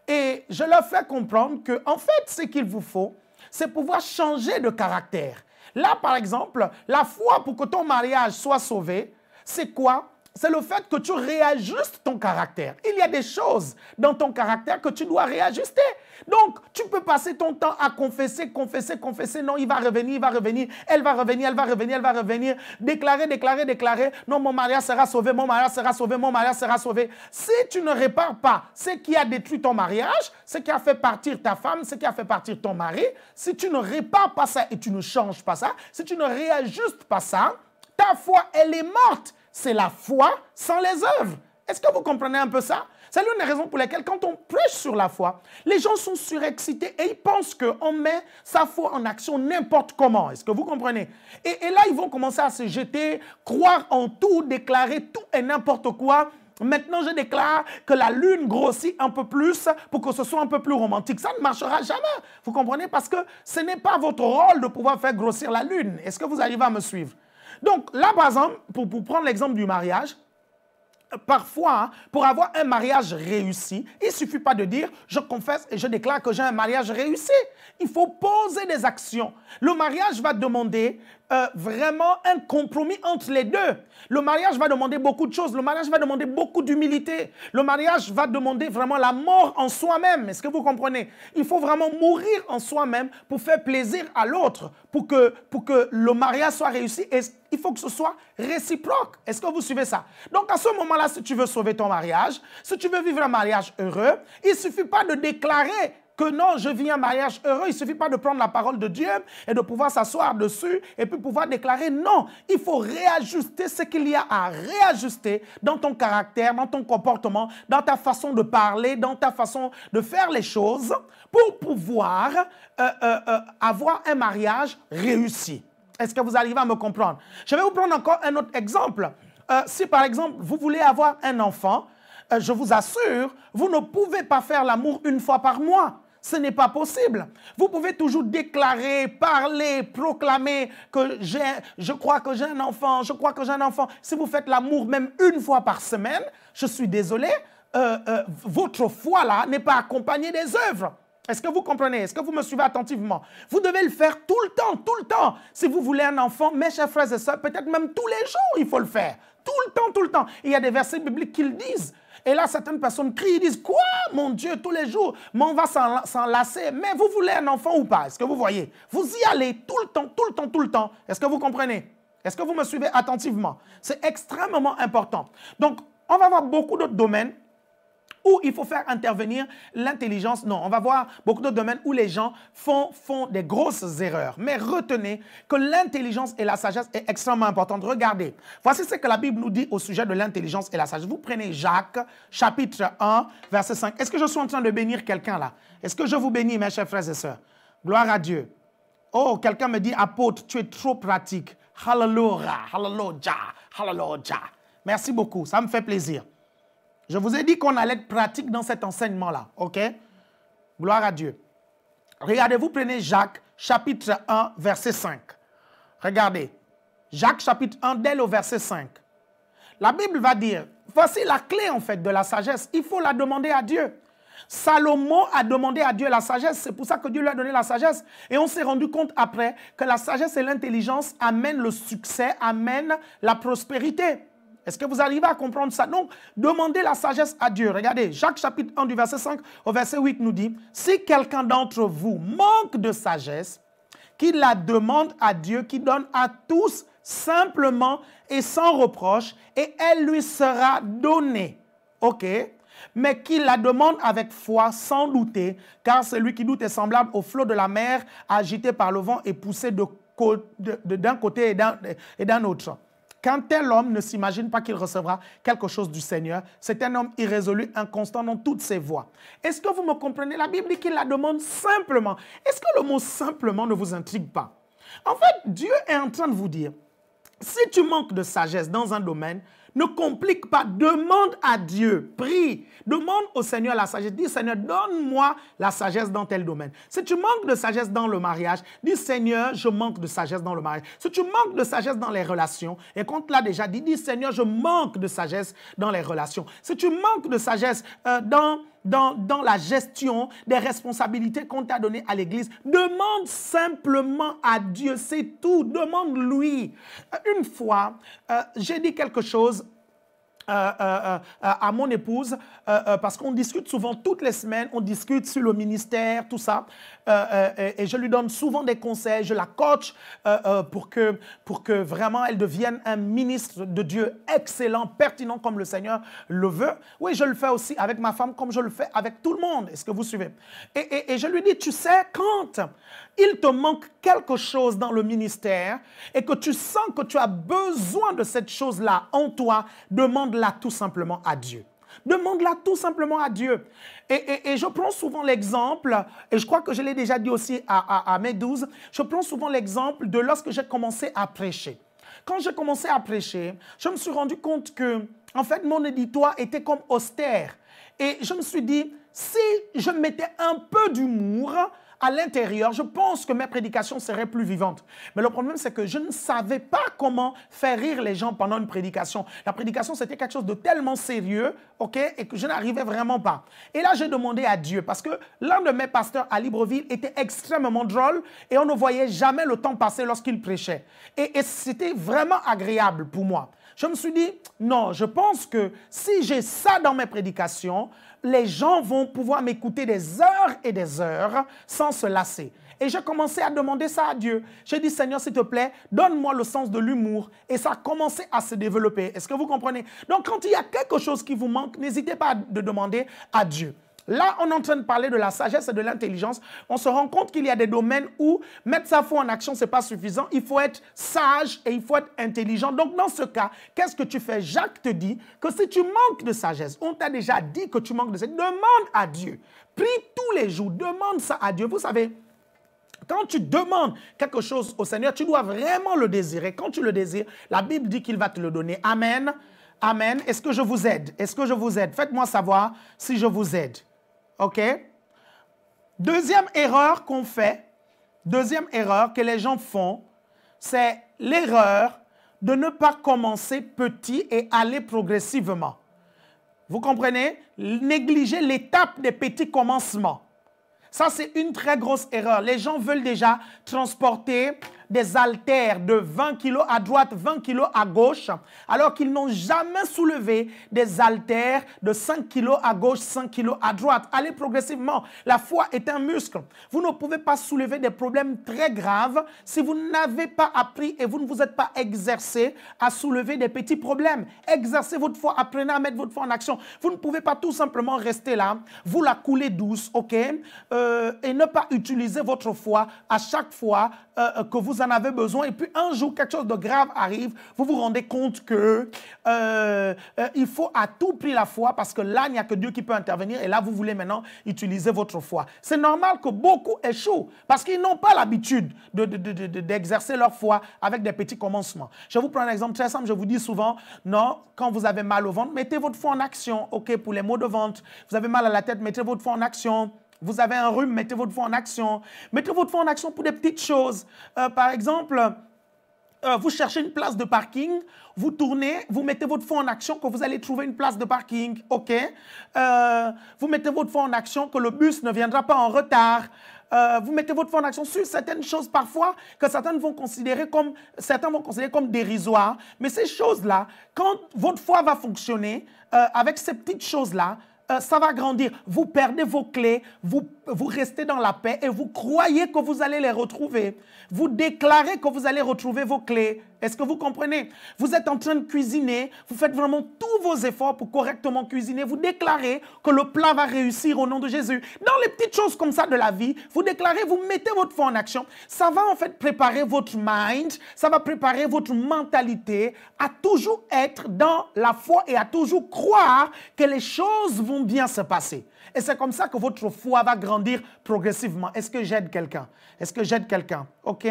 et je leur fais comprendre que, en fait, ce qu'il vous faut, c'est pouvoir changer de caractère. Là, par exemple, la foi pour que ton mariage soit sauvé, c'est quoi c'est le fait que tu réajustes ton caractère. Il y a des choses dans ton caractère que tu dois réajuster. Donc, tu peux passer ton temps à confesser, confesser, confesser. Non, il va revenir, il va revenir, elle va revenir, elle va revenir, elle va revenir. Déclarer, déclarer, déclarer. Non, mon mariage sera sauvé, mon mariage sera sauvé, mon mariage sera sauvé. Si tu ne répares pas ce qui a détruit ton mariage, ce qui a fait partir ta femme, ce qui a fait partir ton mari, si tu ne répares pas ça et tu ne changes pas ça, si tu ne réajustes pas ça, ta foi, elle est morte c'est la foi sans les œuvres. Est-ce que vous comprenez un peu ça C'est l'une des raisons pour lesquelles quand on prêche sur la foi, les gens sont surexcités et ils pensent qu'on met sa foi en action n'importe comment. Est-ce que vous comprenez et, là, ils vont commencer à se jeter, croire en tout, déclarer tout et n'importe quoi. Maintenant, je déclare que la lune grossit un peu plus pour que ce soit un peu plus romantique. Ça ne marchera jamais. Vous comprenez Parce que ce n'est pas votre rôle de pouvoir faire grossir la lune. Est-ce que vous arrivez à me suivre donc là, par exemple, pour, prendre l'exemple du mariage, Parfois, hein, pour avoir un mariage réussi, il suffit pas de dire je confesse et je déclare que j'ai un mariage réussi. Il faut poser des actions. Le mariage va demander euh, vraiment un compromis entre les deux. Le mariage va demander beaucoup de choses. Le mariage va demander beaucoup d'humilité. Le mariage va demander vraiment la mort en soi-même. Est-ce que vous comprenez Il faut vraiment mourir en soi-même pour faire plaisir à l'autre, pour que, pour que le mariage soit réussi. Et il faut que ce soit réciproque. Est-ce que vous suivez ça Donc à ce moment-là, si tu veux sauver ton mariage, si tu veux vivre un mariage heureux, il ne suffit pas de déclarer que non, je vis un mariage heureux. Il ne suffit pas de prendre la parole de Dieu et de pouvoir s'asseoir dessus et puis pouvoir déclarer non. Il faut réajuster ce qu'il y a à réajuster dans ton caractère, dans ton comportement, dans ta façon de parler, dans ta façon de faire les choses pour pouvoir euh, euh, euh, avoir un mariage réussi. Est-ce que vous arrivez à me comprendre Je vais vous prendre encore un autre exemple. si par exemple, vous voulez avoir un enfant, je vous assure, vous ne pouvez pas faire l'amour une fois par mois. Ce n'est pas possible. Vous pouvez toujours déclarer, parler, proclamer que je crois que j'ai un enfant, je crois que j'ai un enfant. Si vous faites l'amour même une fois par semaine, je suis désolé, euh, euh, votre foi là n'est pas accompagnée des œuvres. Est-ce que vous comprenez Est-ce que vous me suivez attentivement Vous devez le faire tout le temps, tout le temps. Si vous voulez un enfant, mes chers frères et sœurs, peut-être même tous les jours, il faut le faire. Tout le temps, tout le temps. il y a des versets bibliques qui le disent. Et là, certaines personnes crient, ils disent, quoi, mon Dieu, tous les jours, mais on va s'enlacer. Mais vous voulez un enfant ou pas Est-ce que vous voyez Vous y allez tout le temps, tout le temps, tout le temps. Est-ce que vous comprenez Est-ce que vous me suivez attentivement C'est extrêmement important. Donc, on va voir beaucoup d'autres domaines où il faut faire intervenir l'intelligence. Non, on va voir beaucoup de domaines où les gens font, font des grosses erreurs. Mais retenez que l'intelligence et la sagesse est extrêmement importante. Regardez, voici ce que la Bible nous dit au sujet de l'intelligence et la sagesse. Vous prenez Jacques, chapitre 1, verset 5. Est-ce que je suis en train de bénir quelqu'un là Est-ce que je vous bénis, mes chers frères et sœurs Gloire à Dieu. Oh, quelqu'un me dit, apôtre, tu es trop pratique. Hallelujah, hallelujah, hallelujah. Merci beaucoup, ça me fait plaisir. Je vous ai dit qu'on allait être pratique dans cet enseignement-là, ok Gloire à Dieu. Regardez-vous, prenez Jacques, chapitre 1, verset 5. Regardez, Jacques, chapitre 1, dès le verset 5. La Bible va dire, voici la clé en fait de la sagesse, il faut la demander à Dieu. Salomon a demandé à Dieu la sagesse, c'est pour ça que Dieu lui a donné la sagesse. Et on s'est rendu compte après que la sagesse et l'intelligence amènent le succès, amènent la prospérité. Est-ce que vous arrivez à comprendre ça Non, demandez la sagesse à Dieu. Regardez, Jacques chapitre 1 du verset 5 au verset 8 nous dit, si quelqu'un d'entre vous manque de sagesse, qu'il la demande à Dieu, qui donne à tous simplement et sans reproche, et elle lui sera donnée. OK mais qu'il la demande avec foi, sans douter, car celui qui doute est semblable au flot de la mer, agité par le vent et poussé d'un côté et d'un autre. Quand tel homme ne s'imagine pas qu'il recevra quelque chose du Seigneur, c'est un homme irrésolu, inconstant dans toutes ses voies. Est-ce que vous me comprenez La Bible dit qu'il la demande simplement. Est-ce que le mot simplement ne vous intrigue pas En fait, Dieu est en train de vous dire, si tu manques de sagesse dans un domaine, ne complique pas. Demande à Dieu. Prie. Demande au Seigneur la sagesse. Dis, Seigneur, donne-moi la sagesse dans tel domaine. Si tu manques de sagesse dans le mariage, dis, Seigneur, je manque de sagesse dans le mariage. Si tu manques de sagesse dans les relations, et qu'on là déjà dit, dis, Seigneur, je manque de sagesse dans les relations. Si tu manques de sagesse euh, dans dans, la gestion des responsabilités qu'on t'a données à l'Église. Demande simplement à Dieu, c'est tout. Demande-lui. Euh, une fois, euh, j'ai dit quelque chose euh, à mon épouse, parce qu'on discute souvent toutes les semaines, on discute sur le ministère, tout ça. Euh, euh, et, je lui donne souvent des conseils, je la coach euh, pour, que, pour que vraiment elle devienne un ministre de Dieu excellent, pertinent comme le Seigneur le veut. Oui, je le fais aussi avec ma femme comme je le fais avec tout le monde. Est-ce que vous suivez et je lui dis, tu sais, quand il te manque quelque chose dans le ministère et que tu sens que tu as besoin de cette chose-là en toi, demande-la tout simplement à Dieu. Demande-la tout simplement à Dieu. Et, je prends souvent l'exemple, et je crois que je l'ai déjà dit aussi à, à, à mes 12, je prends souvent l'exemple de lorsque j'ai commencé à prêcher. Quand j'ai commencé à prêcher, je me suis rendu compte que, en fait, mon éditoire était comme austère. Et je me suis dit, si je mettais un peu d'humour, à l'intérieur, je pense que mes prédications seraient plus vivantes. Mais le problème, c'est que je ne savais pas comment faire rire les gens pendant une prédication. La prédication, c'était quelque chose de tellement sérieux, ok, et que je n'arrivais vraiment pas. Et là, j'ai demandé à Dieu, parce que l'un de mes pasteurs à Libreville était extrêmement drôle et on ne voyait jamais le temps passer lorsqu'il prêchait. Et, et c'était vraiment agréable pour moi. Je me suis dit, non, je pense que si j'ai ça dans mes prédications, les gens vont pouvoir m'écouter des heures et des heures sans se lasser. Et j'ai commencé à demander ça à Dieu. J'ai dit, Seigneur, s'il te plaît, donne-moi le sens de l'humour. Et ça a commencé à se développer. Est-ce que vous comprenez Donc, quand il y a quelque chose qui vous manque, n'hésitez pas de demander à Dieu. Là, on est en train de parler de la sagesse et de l'intelligence. On se rend compte qu'il y a des domaines où mettre sa foi en action, ce n'est pas suffisant. Il faut être sage et il faut être intelligent. Donc, dans ce cas, qu'est-ce que tu fais Jacques te dit que si tu manques de sagesse, on t'a déjà dit que tu manques de sagesse, demande à Dieu. Prie tous les jours, demande ça à Dieu. Vous savez, quand tu demandes quelque chose au Seigneur, tu dois vraiment le désirer. Quand tu le désires, la Bible dit qu'il va te le donner. Amen. Amen. Est-ce que je vous aide Est-ce que je vous aide Faites-moi savoir si je vous aide. OK Deuxième erreur qu'on fait, deuxième erreur que les gens font, c'est l'erreur de ne pas commencer petit et aller progressivement. Vous comprenez Négliger l'étape des petits commencements. Ça, c'est une très grosse erreur. Les gens veulent déjà transporter des haltères de 20 kilos à droite, 20 kilos à gauche, alors qu'ils n'ont jamais soulevé des haltères de 5 kilos à gauche, 5 kilos à droite. Allez progressivement, la foi est un muscle. Vous ne pouvez pas soulever des problèmes très graves si vous n'avez pas appris et vous ne vous êtes pas exercé à soulever des petits problèmes. Exercez votre foi, apprenez à mettre votre foi en action. Vous ne pouvez pas tout simplement rester là, vous la couler douce, ok, euh, et ne pas utiliser votre foi à chaque fois euh, que vous en avez besoin. Et puis un jour, quelque chose de grave arrive, vous vous rendez compte que euh, euh, il faut à tout prix la foi parce que là, il n'y a que Dieu qui peut intervenir. Et là, vous voulez maintenant utiliser votre foi. C'est normal que beaucoup échouent parce qu'ils n'ont pas l'habitude d'exercer de, de, leur foi avec des petits commencements. Je vous prends un exemple très simple. Je vous dis souvent, non, quand vous avez mal au ventre, mettez votre foi en action. OK, pour les mots de vente. vous avez mal à la tête, mettez votre foi en action. Vous avez un rhume, mettez votre foi en action. Mettez votre foi en action pour des petites choses. Euh, par exemple, euh, vous cherchez une place de parking, vous tournez, vous mettez votre foi en action que vous allez trouver une place de parking, ok euh, Vous mettez votre foi en action que le bus ne viendra pas en retard. vous mettez votre foi en action sur certaines choses parfois que certains vont considérer comme, certains vont considérer comme dérisoires. Mais ces choses-là, quand votre foi va fonctionner avec ces petites choses-là, euh, ça va grandir. Vous perdez vos clés, vous vous restez dans la paix et vous croyez que vous allez les retrouver. Vous déclarez que vous allez retrouver vos clés. Est-ce que vous comprenez Vous êtes en train de cuisiner, vous faites vraiment tous vos efforts pour correctement cuisiner, vous déclarez que le plat va réussir au nom de Jésus. Dans les petites choses comme ça de la vie, vous déclarez, vous mettez votre foi en action. Ça va en fait préparer votre mind, ça va préparer votre mentalité à toujours être dans la foi et à toujours croire que les choses vont bien se passer. Et c'est comme ça que votre foi va grandir progressivement. Est-ce que j'aide quelqu'un Est-ce que j'aide quelqu'un OK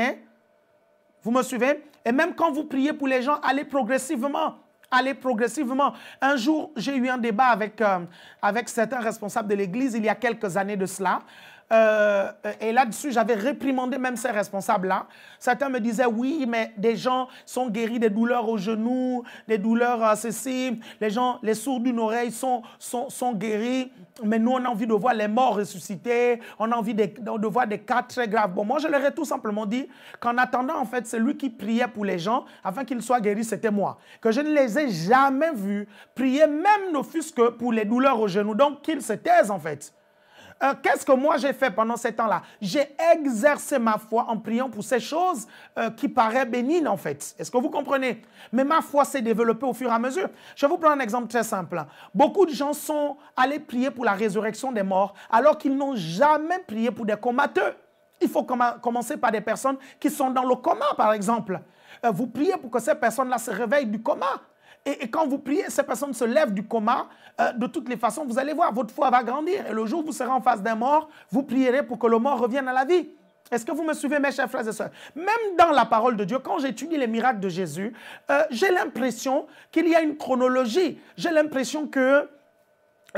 Vous me suivez Et même quand vous priez pour les gens, allez progressivement. Allez progressivement. Un jour, j'ai eu un débat avec, euh, avec certains responsables de l'Église il y a quelques années de cela. Euh, et là-dessus, j'avais réprimandé même ces responsables-là. Certains me disaient, oui, mais des gens sont guéris des douleurs aux genoux, des douleurs accessibles, Les gens, les sourds d'une oreille sont, guéris. Mais nous, on a envie de voir les morts ressuscités. On a envie de, de voir des cas très graves. Bon, moi, je leur ai tout simplement dit qu'en attendant, en fait, celui qui priait pour les gens, afin qu'ils soient guéris, c'était moi. Que je ne les ai jamais vus prier, même ne fût-ce que pour les douleurs aux genoux, Donc, qu'ils se taisent, en fait. Euh, qu'est-ce que moi j'ai fait pendant ces temps-là J'ai exercé ma foi en priant pour ces choses euh, qui paraissent bénignes en fait. Est-ce que vous comprenez Mais ma foi s'est développée au fur et à mesure. Je vais vous prendre un exemple très simple. Hein. Beaucoup de gens sont allés prier pour la résurrection des morts alors qu'ils n'ont jamais prié pour des comateux. Il faut commencer par des personnes qui sont dans le coma, par exemple. Euh, vous priez pour que ces personnes-là se réveillent du coma et, quand vous priez, ces personnes se lèvent du coma. Euh, de toutes les façons, vous allez voir, votre foi va grandir. Et le jour où vous serez en face d'un mort, vous prierez pour que le mort revienne à la vie. Est-ce que vous me suivez, mes chers frères et sœurs Même dans la parole de Dieu, quand j'étudie les miracles de Jésus, euh, j'ai l'impression qu'il y a une chronologie. J'ai l'impression que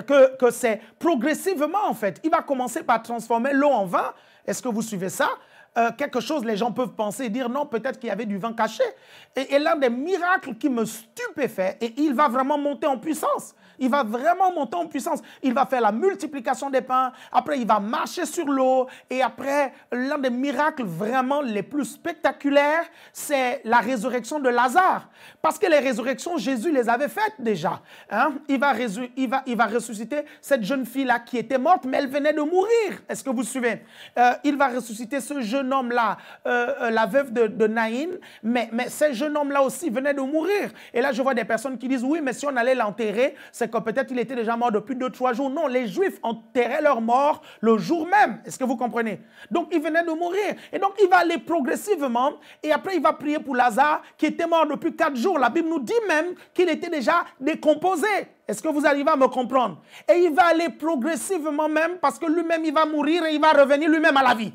que, que c'est progressivement en fait. Il va commencer par transformer l'eau en vin. Est-ce que vous suivez ça euh, quelque chose, les gens peuvent penser et dire non, peut-être qu'il y avait du vent caché. Et, l'un des miracles qui me stupéfait, et il va vraiment monter en puissance. Il va vraiment monter en puissance. Il va faire la multiplication des pains, après il va marcher sur l'eau, et après, l'un des miracles vraiment les plus spectaculaires, c'est la résurrection de Lazare. Parce que les résurrections, Jésus les avait faites déjà. Hein? Il, va il, va, il va ressusciter cette jeune fille-là qui était morte, mais elle venait de mourir. Est-ce que vous suivez euh, Il va ressusciter ce jeune homme-là, euh, euh, la veuve de, Naïn, mais, mais ces jeunes hommes-là aussi venait de mourir. Et là, je vois des personnes qui disent, oui, mais si on allait l'enterrer, c'est que peut-être il était déjà mort depuis deux, trois jours. Non, les Juifs enterraient leur mort le jour même. Est-ce que vous comprenez Donc, il venait de mourir. Et donc, il va aller progressivement. Et après, il va prier pour Lazare, qui était mort depuis quatre jours. La Bible nous dit même qu'il était déjà décomposé. Est-ce que vous arrivez à me comprendre Et il va aller progressivement même parce que lui-même, il va mourir et il va revenir lui-même à la vie.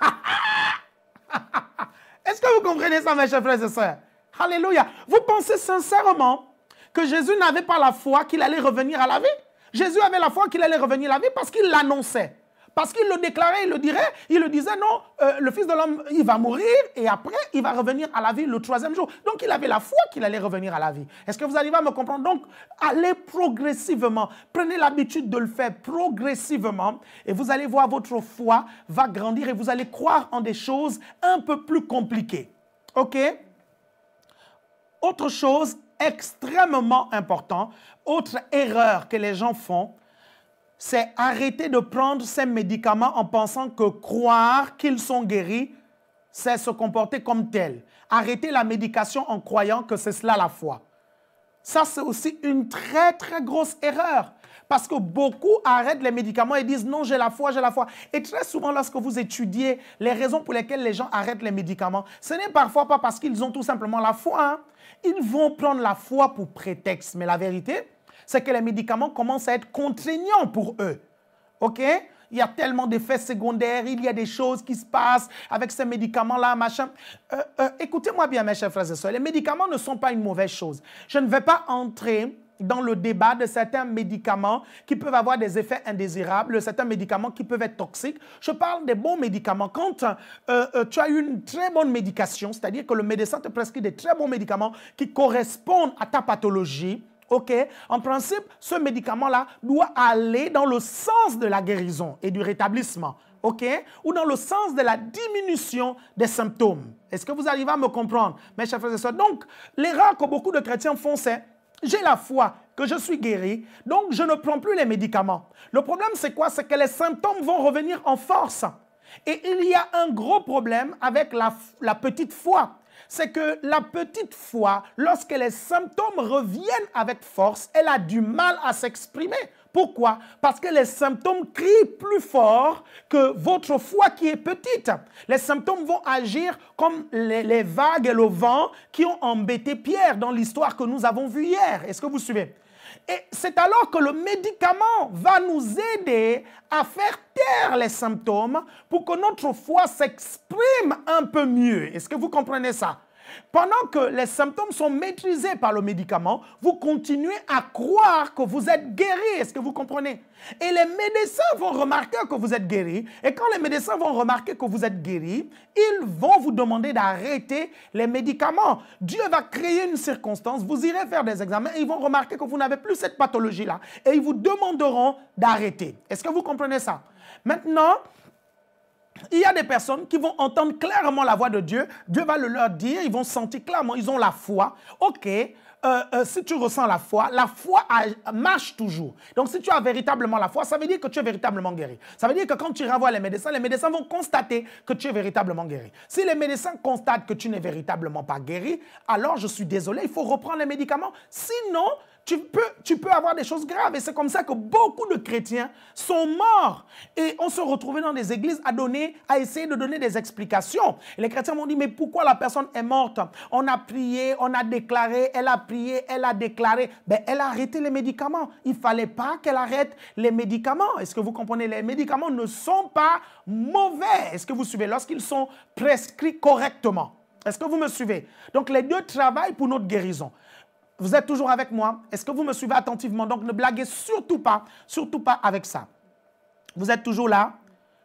*laughs* Est-ce que vous comprenez ça, mes chers frères et sœurs Alléluia. Vous pensez sincèrement que Jésus n'avait pas la foi qu'il allait revenir à la vie Jésus avait la foi qu'il allait revenir à la vie parce qu'il l'annonçait. Parce qu'il le déclarait, il le dirait, il le disait, non, euh, le Fils de l'homme, il va mourir et après, il va revenir à la vie le troisième jour. Donc, il avait la foi qu'il allait revenir à la vie. Est-ce que vous arrivez à me comprendre Donc, allez progressivement. Prenez l'habitude de le faire progressivement et vous allez voir votre foi va grandir et vous allez croire en des choses un peu plus compliquées. OK Autre chose extrêmement importante, autre erreur que les gens font, c'est arrêter de prendre ces médicaments en pensant que croire qu'ils sont guéris, c'est se comporter comme tel. Arrêter la médication en croyant que c'est cela la foi. Ça, c'est aussi une très, très grosse erreur. Parce que beaucoup arrêtent les médicaments et disent non, j'ai la foi, j'ai la foi. Et très souvent, lorsque vous étudiez les raisons pour lesquelles les gens arrêtent les médicaments, ce n'est parfois pas parce qu'ils ont tout simplement la foi. Hein. Ils vont prendre la foi pour prétexte. Mais la vérité, c'est que les médicaments commencent à être contraignants pour eux. OK Il y a tellement d'effets secondaires, il y a des choses qui se passent avec ces médicaments-là, machin. Euh, euh, écoutez-moi bien, mes chers frères et sœurs, les médicaments ne sont pas une mauvaise chose. Je ne vais pas entrer dans le débat de certains médicaments qui peuvent avoir des effets indésirables, certains médicaments qui peuvent être toxiques. Je parle des bons médicaments. Quand euh, tu as une très bonne médication, c'est-à-dire que le médecin te prescrit des très bons médicaments qui correspondent à ta pathologie, OK En principe, ce médicament-là doit aller dans le sens de la guérison et du rétablissement. OK Ou dans le sens de la diminution des symptômes. Est-ce que vous arrivez à me comprendre, mes chers frères et sœurs Donc, l'erreur que beaucoup de chrétiens font, c'est j'ai la foi que je suis guéri, donc je ne prends plus les médicaments. Le problème, c'est quoi C'est que les symptômes vont revenir en force. Et il y a un gros problème avec la, la petite foi c'est que la petite foi, lorsque les symptômes reviennent avec force, elle a du mal à s'exprimer. Pourquoi Parce que les symptômes crient plus fort que votre foi qui est petite. Les symptômes vont agir comme les, les vagues et le vent qui ont embêté Pierre dans l'histoire que nous avons vue hier. Est-ce que vous suivez et c'est alors que le médicament va nous aider à faire taire les symptômes pour que notre foi s'exprime un peu mieux. Est-ce que vous comprenez ça pendant que les symptômes sont maîtrisés par le médicament, vous continuez à croire que vous êtes guéri. Est-ce que vous comprenez Et les médecins vont remarquer que vous êtes guéri. Et quand les médecins vont remarquer que vous êtes guéri, ils vont vous demander d'arrêter les médicaments. Dieu va créer une circonstance. Vous irez faire des examens ils vont remarquer que vous n'avez plus cette pathologie-là. Et ils vous demanderont d'arrêter. Est-ce que vous comprenez ça Maintenant, il y a des personnes qui vont entendre clairement la voix de Dieu. Dieu va le leur dire, ils vont sentir clairement, ils ont la foi. OK, euh, euh, si tu ressens la foi, la foi marche toujours. Donc si tu as véritablement la foi, ça veut dire que tu es véritablement guéri. Ça veut dire que quand tu renvoies les médecins, les médecins vont constater que tu es véritablement guéri. Si les médecins constatent que tu n'es véritablement pas guéri, alors je suis désolé, il faut reprendre les médicaments. Sinon, tu peux, tu peux avoir des choses graves. Et c'est comme ça que beaucoup de chrétiens sont morts. Et on se retrouvait dans des églises à donner, à essayer de donner des explications. les chrétiens m'ont dit, mais pourquoi la personne est morte On a prié, on a déclaré, elle a prié, elle a déclaré. Ben, elle a arrêté les médicaments. Il ne fallait pas qu'elle arrête les médicaments. Est-ce que vous comprenez Les médicaments ne sont pas mauvais. Est-ce que vous suivez Lorsqu'ils sont prescrits correctement. Est-ce que vous me suivez Donc les deux travaillent pour notre guérison. Vous êtes toujours avec moi Est-ce que vous me suivez attentivement Donc ne blaguez surtout pas, surtout pas avec ça. Vous êtes toujours là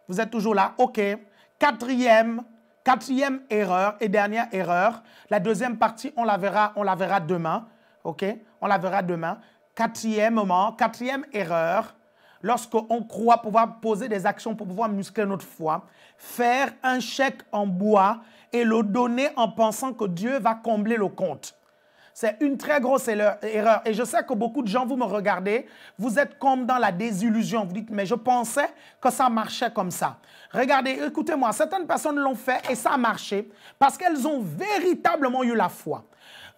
Vous êtes toujours là Ok. Quatrième, quatrième erreur et dernière erreur. La deuxième partie, on la verra, on la verra demain. Ok On la verra demain. Quatrième moment, quatrième erreur. Lorsqu'on croit pouvoir poser des actions pour pouvoir muscler notre foi, faire un chèque en bois et le donner en pensant que Dieu va combler le compte. C'est une très grosse erreur. Et je sais que beaucoup de gens, vous me regardez, vous êtes comme dans la désillusion. Vous dites, mais je pensais que ça marchait comme ça. Regardez, écoutez-moi, certaines personnes l'ont fait et ça a marché parce qu'elles ont véritablement eu la foi.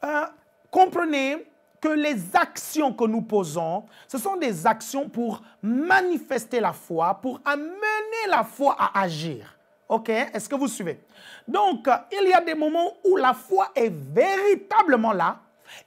Euh, comprenez que les actions que nous posons, ce sont des actions pour manifester la foi, pour amener la foi à agir. OK Est-ce que vous suivez Donc, euh, il y a des moments où la foi est véritablement là,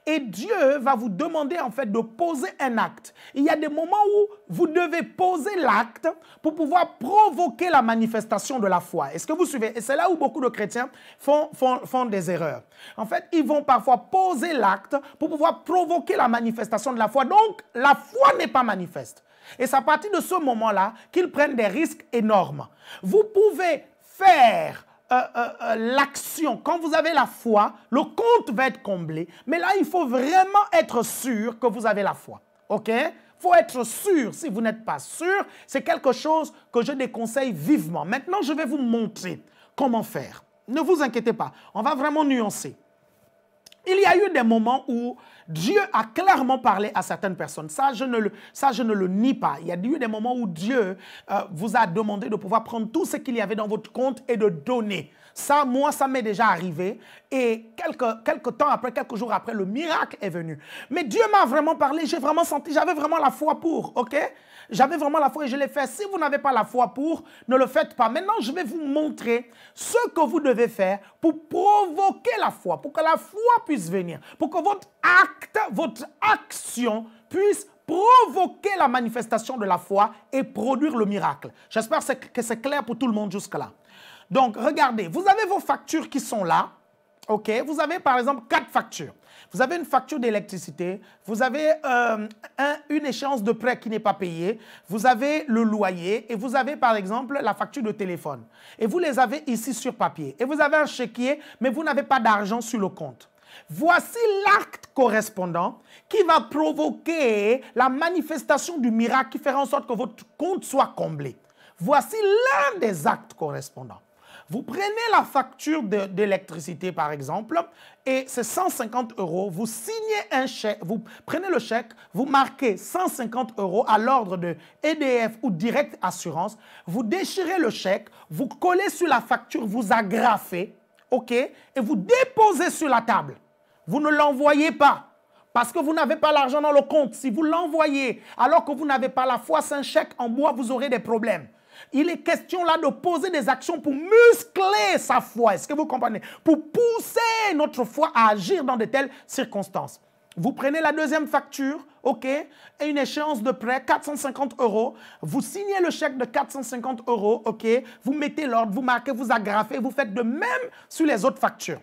et Dieu va vous demander en fait de poser un acte. Il y a des moments où vous devez poser l'acte pour pouvoir provoquer la manifestation de la foi. Est-ce que vous suivez Et c'est là où beaucoup de chrétiens font, font, des erreurs. En fait, ils vont parfois poser l'acte pour pouvoir provoquer la manifestation de la foi. Donc, la foi n'est pas manifeste. Et c'est à partir de ce moment-là qu'ils prennent des risques énormes. Vous pouvez faire euh, euh, euh, l'action, quand vous avez la foi, le compte va être comblé. Mais là, il faut vraiment être sûr que vous avez la foi. OK faut être sûr. Si vous n'êtes pas sûr, c'est quelque chose que je déconseille vivement. Maintenant, je vais vous montrer comment faire. Ne vous inquiétez pas, on va vraiment nuancer. Il y a eu des moments où Dieu a clairement parlé à certaines personnes. Ça, je ne le, ça, je ne le nie pas. Il y a eu des moments où Dieu euh, vous a demandé de pouvoir prendre tout ce qu'il y avait dans votre compte et de donner. Ça, moi, ça m'est déjà arrivé. Et quelques, quelques temps après, quelques jours après, le miracle est venu. Mais Dieu m'a vraiment parlé, j'ai vraiment senti, j'avais vraiment la foi pour, ok J'avais vraiment la foi et je l'ai fait. Si vous n'avez pas la foi pour, ne le faites pas. Maintenant, je vais vous montrer ce que vous devez faire pour provoquer la foi, pour que la foi puisse venir, pour que votre acte, votre action puisse provoquer la manifestation de la foi et produire le miracle. J'espère que c'est clair pour tout le monde jusque-là. Donc, regardez, vous avez vos factures qui sont là. OK Vous avez, par exemple, quatre factures. Vous avez une facture d'électricité, vous avez euh, une échéance de prêt qui n'est pas payée, vous avez le loyer et vous avez par exemple la facture de téléphone. Et vous les avez ici sur papier. Et vous avez un chéquier, mais vous n'avez pas d'argent sur le compte. Voici l'acte correspondant qui va provoquer la manifestation du miracle qui fera en sorte que votre compte soit comblé. Voici l'un des actes correspondants. Vous prenez la facture d'électricité, par exemple, et c'est 150 euros. Vous signez un chèque, vous prenez le chèque, vous marquez 150 euros à l'ordre de EDF ou Direct Assurance. Vous déchirez le chèque, vous collez sur la facture, vous agrafez, OK, et vous déposez sur la table. Vous ne l'envoyez pas parce que vous n'avez pas l'argent dans le compte. Si vous l'envoyez alors que vous n'avez pas la foi, c'est un chèque en bois, vous aurez des problèmes. Il est question là de poser des actions pour muscler sa foi. Est-ce que vous comprenez Pour pousser notre foi à agir dans de telles circonstances. Vous prenez la deuxième facture, OK, et une échéance de prêt, 450 euros. Vous signez le chèque de 450 euros, OK. Vous mettez l'ordre, vous marquez, vous agrafez, vous faites de même sur les autres factures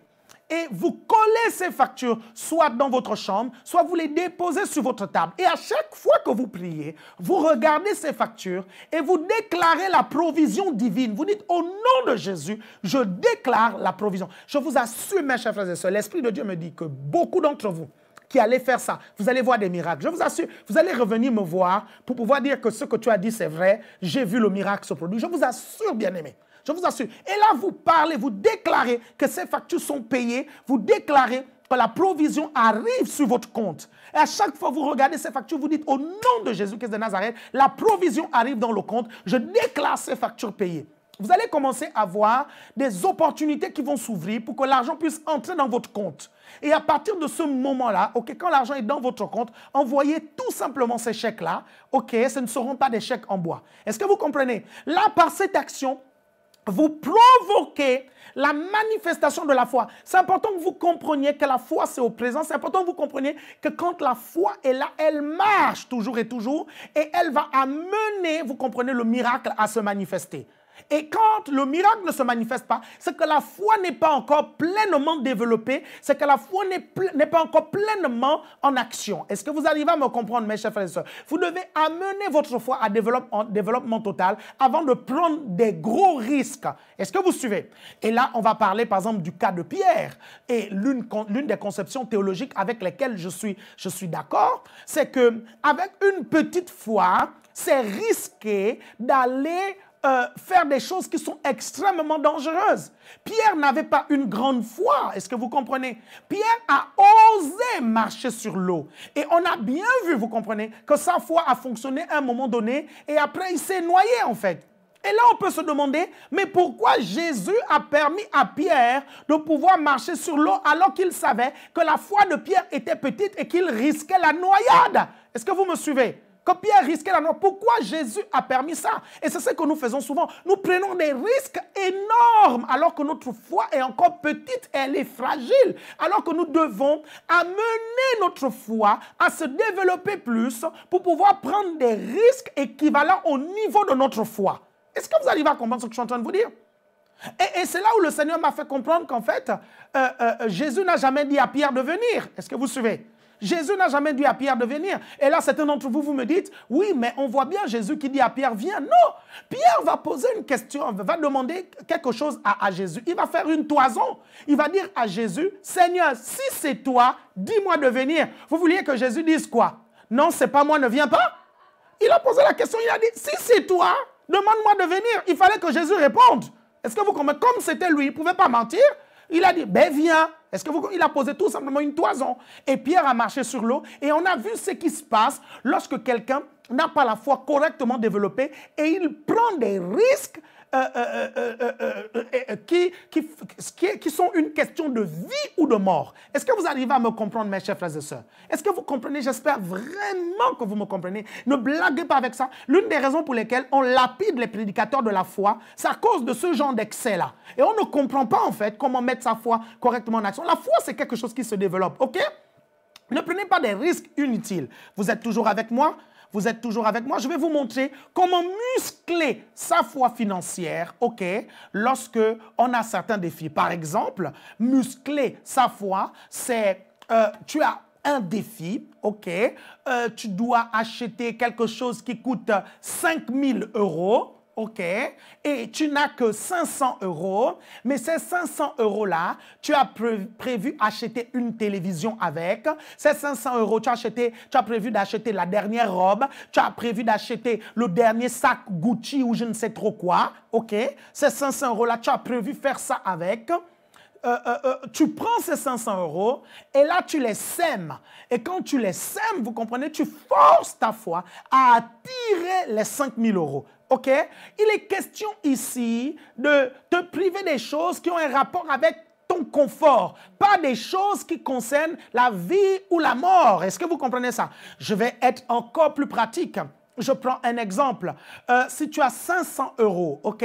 et vous collez ces factures soit dans votre chambre, soit vous les déposez sur votre table. Et à chaque fois que vous priez, vous regardez ces factures et vous déclarez la provision divine. Vous dites, au nom de Jésus, je déclare la provision. Je vous assure, mes chers frères et sœurs, l'Esprit de Dieu me dit que beaucoup d'entre vous, qui allez faire ça. Vous allez voir des miracles. Je vous assure, vous allez revenir me voir pour pouvoir dire que ce que tu as dit, c'est vrai. J'ai vu le miracle se produire. Je vous assure, bien-aimés. Je vous assure. Et là, vous parlez, vous déclarez que ces factures sont payées. Vous déclarez que la provision arrive sur votre compte. Et à chaque fois que vous regardez ces factures, vous dites au nom de Jésus-Christ de Nazareth, la provision arrive dans le compte. Je déclare ces factures payées. Vous allez commencer à voir des opportunités qui vont s'ouvrir pour que l'argent puisse entrer dans votre compte. Et à partir de ce moment-là, ok, quand l'argent est dans votre compte, envoyez tout simplement ces chèques-là. OK, ce ne seront pas des chèques en bois. Est-ce que vous comprenez Là, par cette action, vous provoquez la manifestation de la foi. C'est important que vous compreniez que la foi, c'est au présent. C'est important que vous compreniez que quand la foi est là, elle marche toujours et toujours et elle va amener, vous comprenez, le miracle à se manifester. Et quand le miracle ne se manifeste pas, c'est que la foi n'est pas encore pleinement développée, c'est que la foi n'est pas encore pleinement en action. Est-ce que vous arrivez à me comprendre, mes chers frères et sœurs Vous devez amener votre foi à développement, développement total avant de prendre des gros risques. Est-ce que vous suivez Et là, on va parler par exemple du cas de Pierre. Et l'une des conceptions théologiques avec lesquelles je suis, je suis d'accord, c'est que avec une petite foi, c'est risqué d'aller euh, faire des choses qui sont extrêmement dangereuses. Pierre n'avait pas une grande foi, est-ce que vous comprenez Pierre a osé marcher sur l'eau. Et on a bien vu, vous comprenez, que sa foi a fonctionné à un moment donné et après il s'est noyé en fait. Et là, on peut se demander, mais pourquoi Jésus a permis à Pierre de pouvoir marcher sur l'eau alors qu'il savait que la foi de Pierre était petite et qu'il risquait la noyade Est-ce que vous me suivez que Pierre risquait la mort. Pourquoi Jésus a permis ça Et c'est ce que nous faisons souvent. Nous prenons des risques énormes alors que notre foi est encore petite et elle est fragile. Alors que nous devons amener notre foi à se développer plus pour pouvoir prendre des risques équivalents au niveau de notre foi. Est-ce que vous arrivez à comprendre ce que je suis en train de vous dire et, c'est là où le Seigneur m'a fait comprendre qu'en fait, euh, euh, Jésus n'a jamais dit à Pierre de venir. Est-ce que vous suivez Jésus n'a jamais dit à Pierre de venir. Et là, certains d'entre vous, vous me dites, oui, mais on voit bien Jésus qui dit à Pierre, viens. Non, Pierre va poser une question, va demander quelque chose à, Jésus. Il va faire une toison. Il va dire à Jésus, Seigneur, si c'est toi, dis-moi de venir. Vous vouliez que Jésus dise quoi Non, c'est pas moi, ne viens pas. Il a posé la question, il a dit, si c'est toi, demande-moi de venir. Il fallait que Jésus réponde. Est-ce que vous comprenez Comme c'était lui, il ne pouvait pas mentir. Il a dit, ben viens. Est-ce que Il a posé tout simplement une toison. Et Pierre a marché sur l'eau. Et on a vu ce qui se passe lorsque quelqu'un n'a pas la foi correctement développée et il prend des risques euh, euh, euh, qui, qui, qui sont une question de vie ou de mort. Est-ce que vous arrivez à me comprendre, mes chers frères et sœurs Est-ce que vous comprenez J'espère vraiment que vous me comprenez. Ne blaguez pas avec ça. L'une des raisons pour lesquelles on lapide les prédicateurs de la foi, c'est à cause de ce genre d'excès-là. Et on ne comprend pas, en fait, comment mettre sa foi correctement en action. La foi, c'est quelque chose qui se développe, ok ne prenez pas des risques inutiles. Vous êtes toujours avec moi vous êtes toujours avec moi. Je vais vous montrer comment muscler sa foi financière, OK, lorsque on a certains défis. Par exemple, muscler sa foi, c'est euh, tu as un défi, OK, euh, tu dois acheter quelque chose qui coûte 5000 euros OK, et tu n'as que 500 euros, mais ces 500 euros-là, tu as prévu acheter une télévision avec. Ces 500 euros, tu as, acheté, tu as prévu d'acheter la dernière robe, tu as prévu d'acheter le dernier sac Gucci ou je ne sais trop quoi. OK, ces 500 euros-là, tu as prévu faire ça avec. Euh, euh, euh, tu prends ces 500 euros et là, tu les sèmes. Et quand tu les sèmes, vous comprenez, tu forces ta foi à attirer les 5000 euros. Il est question ici de te priver des choses qui ont un rapport avec ton confort, pas des choses qui concernent la vie ou la mort. Est-ce que vous comprenez ça Je vais être encore plus pratique je prends un exemple. Euh, si tu as 500 euros, OK,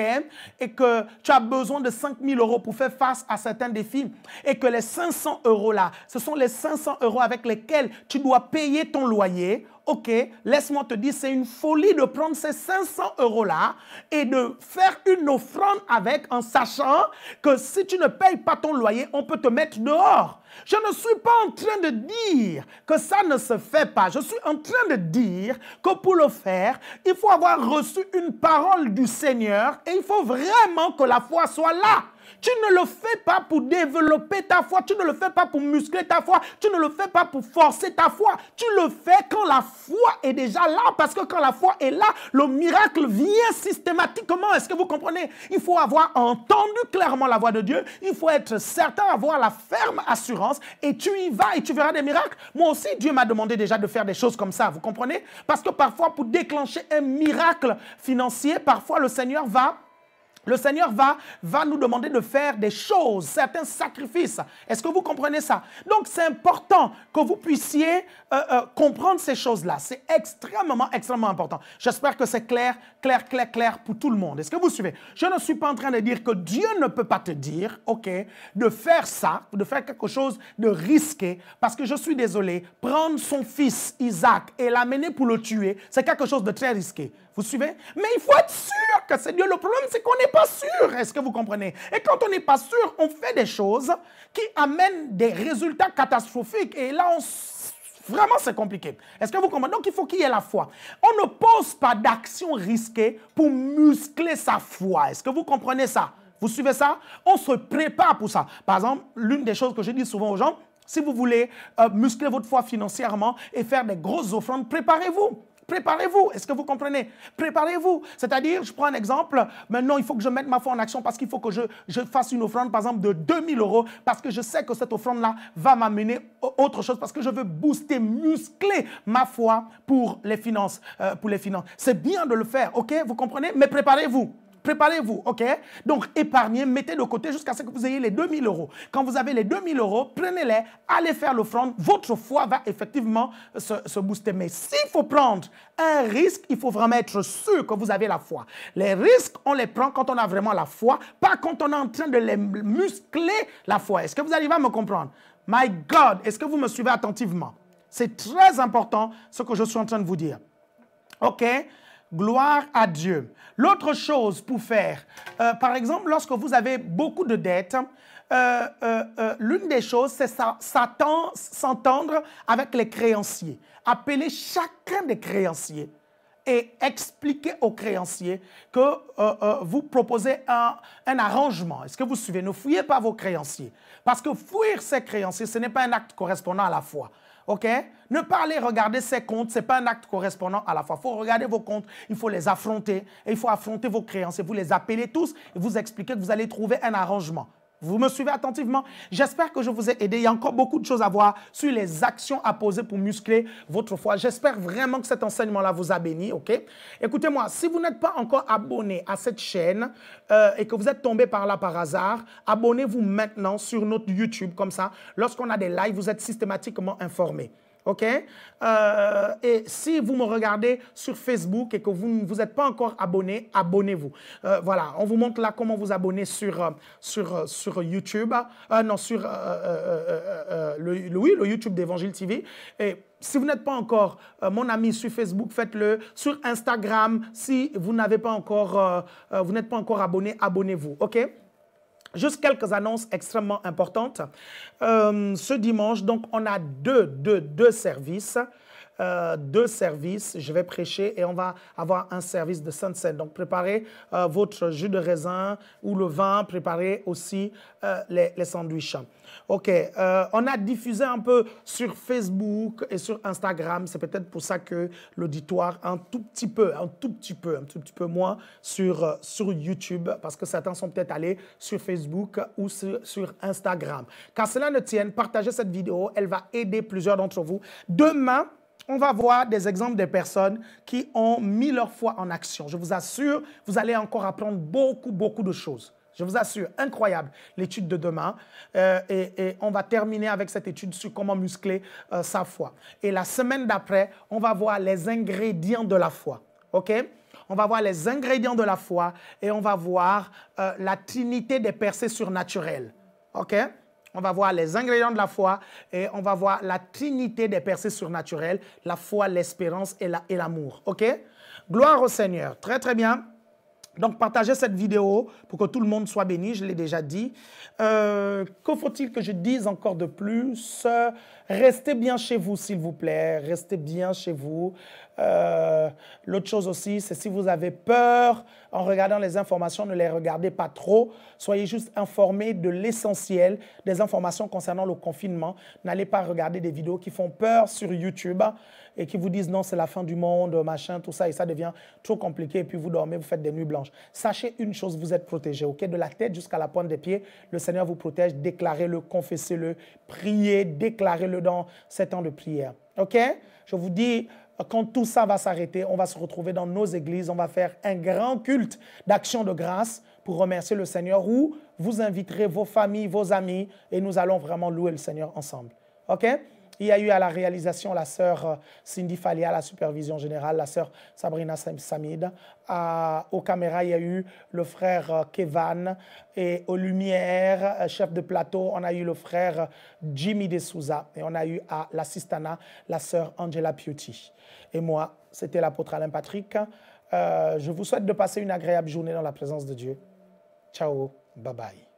et que tu as besoin de 5000 euros pour faire face à certains défis, et que les 500 euros là, ce sont les 500 euros avec lesquels tu dois payer ton loyer, OK, laisse-moi te dire, c'est une folie de prendre ces 500 euros là et de faire une offrande avec en sachant que si tu ne payes pas ton loyer, on peut te mettre dehors. Je ne suis pas en train de dire que ça ne se fait pas. Je suis en train de dire que pour le faire, il faut avoir reçu une parole du Seigneur et il faut vraiment que la foi soit là. Tu ne le fais pas pour développer ta foi, tu ne le fais pas pour muscler ta foi, tu ne le fais pas pour forcer ta foi. Tu le fais quand la foi est déjà là, parce que quand la foi est là, le miracle vient systématiquement. Est-ce que vous comprenez Il faut avoir entendu clairement la voix de Dieu, il faut être certain, avoir la ferme assurance, et tu y vas et tu verras des miracles. Moi aussi, Dieu m'a demandé déjà de faire des choses comme ça, vous comprenez Parce que parfois, pour déclencher un miracle financier, parfois le Seigneur va le Seigneur va, va nous demander de faire des choses, certains sacrifices. Est-ce que vous comprenez ça Donc c'est important que vous puissiez euh, euh, comprendre ces choses-là. C'est extrêmement, extrêmement important. J'espère que c'est clair, clair, clair, clair pour tout le monde. Est-ce que vous suivez Je ne suis pas en train de dire que Dieu ne peut pas te dire, OK, de faire ça, de faire quelque chose de risqué, parce que je suis désolé, prendre son fils Isaac et l'amener pour le tuer, c'est quelque chose de très risqué. Vous suivez Mais il faut être sûr que c'est Dieu. Le problème, c'est qu'on n'est pas sûr. Est-ce que vous comprenez Et quand on n'est pas sûr, on fait des choses qui amènent des résultats catastrophiques. Et là, on Vraiment, c'est compliqué. Est-ce que vous comprenez Donc, il faut qu'il y ait la foi. On ne pose pas d'action risquée pour muscler sa foi. Est-ce que vous comprenez ça Vous suivez ça On se prépare pour ça. Par exemple, l'une des choses que je dis souvent aux gens, si vous voulez euh, muscler votre foi financièrement et faire des grosses offrandes, préparez-vous. Préparez-vous. Est-ce que vous comprenez Préparez-vous. C'est-à-dire, je prends un exemple. Maintenant, il faut que je mette ma foi en action parce qu'il faut que je, fasse une offrande, par exemple, de 2000 euros parce que je sais que cette offrande-là va m'amener autre chose parce que je veux booster, muscler ma foi pour les finances. Euh, pour les finances. C'est bien de le faire, ok Vous comprenez Mais préparez-vous préparez-vous, ok Donc épargnez, mettez de côté jusqu'à ce que vous ayez les 2000 euros. Quand vous avez les 2000 euros, prenez-les, allez faire l'offrande. Votre foi va effectivement euh, se, se booster. Mais s'il faut prendre un risque, il faut vraiment être sûr que vous avez la foi. Les risques, on les prend quand on a vraiment la foi, pas quand on est en train de les muscler la foi. Est-ce que vous arrivez à me comprendre My God, est-ce que vous me suivez attentivement C'est très important ce que je suis en train de vous dire. OK Gloire à Dieu. L'autre chose pour faire, euh, par exemple, lorsque vous avez beaucoup de dettes, euh, euh, l'une des choses, c'est s'entendre avec les créanciers. Appeler chacun des créanciers et expliquer aux créanciers que vous proposez un, arrangement. Est-ce que vous suivez Ne fouillez pas vos créanciers. Parce que fouiller ses créanciers, ce n'est pas un acte correspondant à la foi. OK Ne pas aller regarder ses comptes, ce n'est pas un acte correspondant à la fois. Il faut regarder vos comptes, il faut les affronter, et il faut affronter vos créances, et vous les appelez tous, et vous expliquez que vous allez trouver un arrangement. Vous me suivez attentivement J'espère que je vous ai aidé. Il y a encore beaucoup de choses à voir sur les actions à poser pour muscler votre foi. J'espère vraiment que cet enseignement-là vous a béni, ok Écoutez-moi, si vous n'êtes pas encore abonné à cette chaîne euh, et que vous êtes tombé par là par hasard, abonnez-vous maintenant sur notre YouTube comme ça. Lorsqu'on a des lives, vous êtes systématiquement informé. OK? Euh, et si vous me regardez sur Facebook et que vous ne vous êtes pas encore abonné, abonnez-vous. Euh, voilà, on vous montre là comment vous abonner sur, euh, sur, sur YouTube. non, sur le, le, oui, le YouTube d'Évangile TV. Et si vous n'êtes pas encore mon ami sur Facebook, faites-le. Sur Instagram, si vous n'avez pas encore, vous n'êtes pas encore abonné, abonnez-vous. Ok Juste quelques annonces extrêmement importantes. Euh, ce dimanche, donc, on a deux, deux, deux services. Euh, deux services. Je vais prêcher et on va avoir un service de sainte Donc, préparez euh, votre jus de raisin ou le vin. Préparez aussi euh, les, les, sandwichs. OK. on a diffusé un peu sur Facebook et sur Instagram. C'est peut-être pour ça que l'auditoire, un tout petit peu, un tout petit peu, un tout petit peu moins sur, sur YouTube parce que certains sont peut-être allés sur Facebook ou sur, Instagram. car cela ne tienne, partagez cette vidéo. Elle va aider plusieurs d'entre vous. Demain, on va voir des exemples de personnes qui ont mis leur foi en action. Je vous assure, vous allez encore apprendre beaucoup, beaucoup de choses. Je vous assure, incroyable l'étude de demain. Euh, et, on va terminer avec cette étude sur comment muscler euh, sa foi. Et la semaine d'après, on va voir les ingrédients de la foi. OK On va voir les ingrédients de la foi et on va voir euh, la trinité des percées surnaturelles. OK on va voir les ingrédients de la foi et on va voir la trinité des percées surnaturelles, la foi, l'espérance et l'amour. OK Gloire au Seigneur. Très, très bien. Donc, partagez cette vidéo pour que tout le monde soit béni, je l'ai déjà dit. Euh, que faut-il que je dise encore de plus Restez bien chez vous, s'il vous plaît. Restez bien chez vous. Euh, l'autre chose aussi, c'est si vous avez peur en regardant les informations, ne les regardez pas trop. Soyez juste informés de l'essentiel des informations concernant le confinement. N'allez pas regarder des vidéos qui font peur sur YouTube et qui vous disent non, c'est la fin du monde, machin, tout ça, et ça devient trop compliqué, et puis vous dormez, vous faites des nuits blanches. Sachez une chose, vous êtes protégé, ok De la tête jusqu'à la pointe des pieds, le Seigneur vous protège, déclarez-le, confessez-le, priez, déclarez-le dans ces temps de prière, ok Je vous dis, quand tout ça va s'arrêter, on va se retrouver dans nos églises, on va faire un grand culte d'action de grâce pour remercier le Seigneur où vous inviterez vos familles, vos amis et nous allons vraiment louer le Seigneur ensemble. OK il y a eu à la réalisation la sœur euh, Cindy Falia, la supervision générale, la sœur Sabrina Samid. aux caméras, il y a eu le frère euh, Kevan. Et aux lumières, euh, chef de plateau, on a eu le frère Jimmy De Souza. Et on a eu à l'assistana la sœur Angela Piuti. Et moi, c'était l'apôtre Alain Patrick. je vous souhaite de passer une agréable journée dans la présence de Dieu. Ciao, bye bye.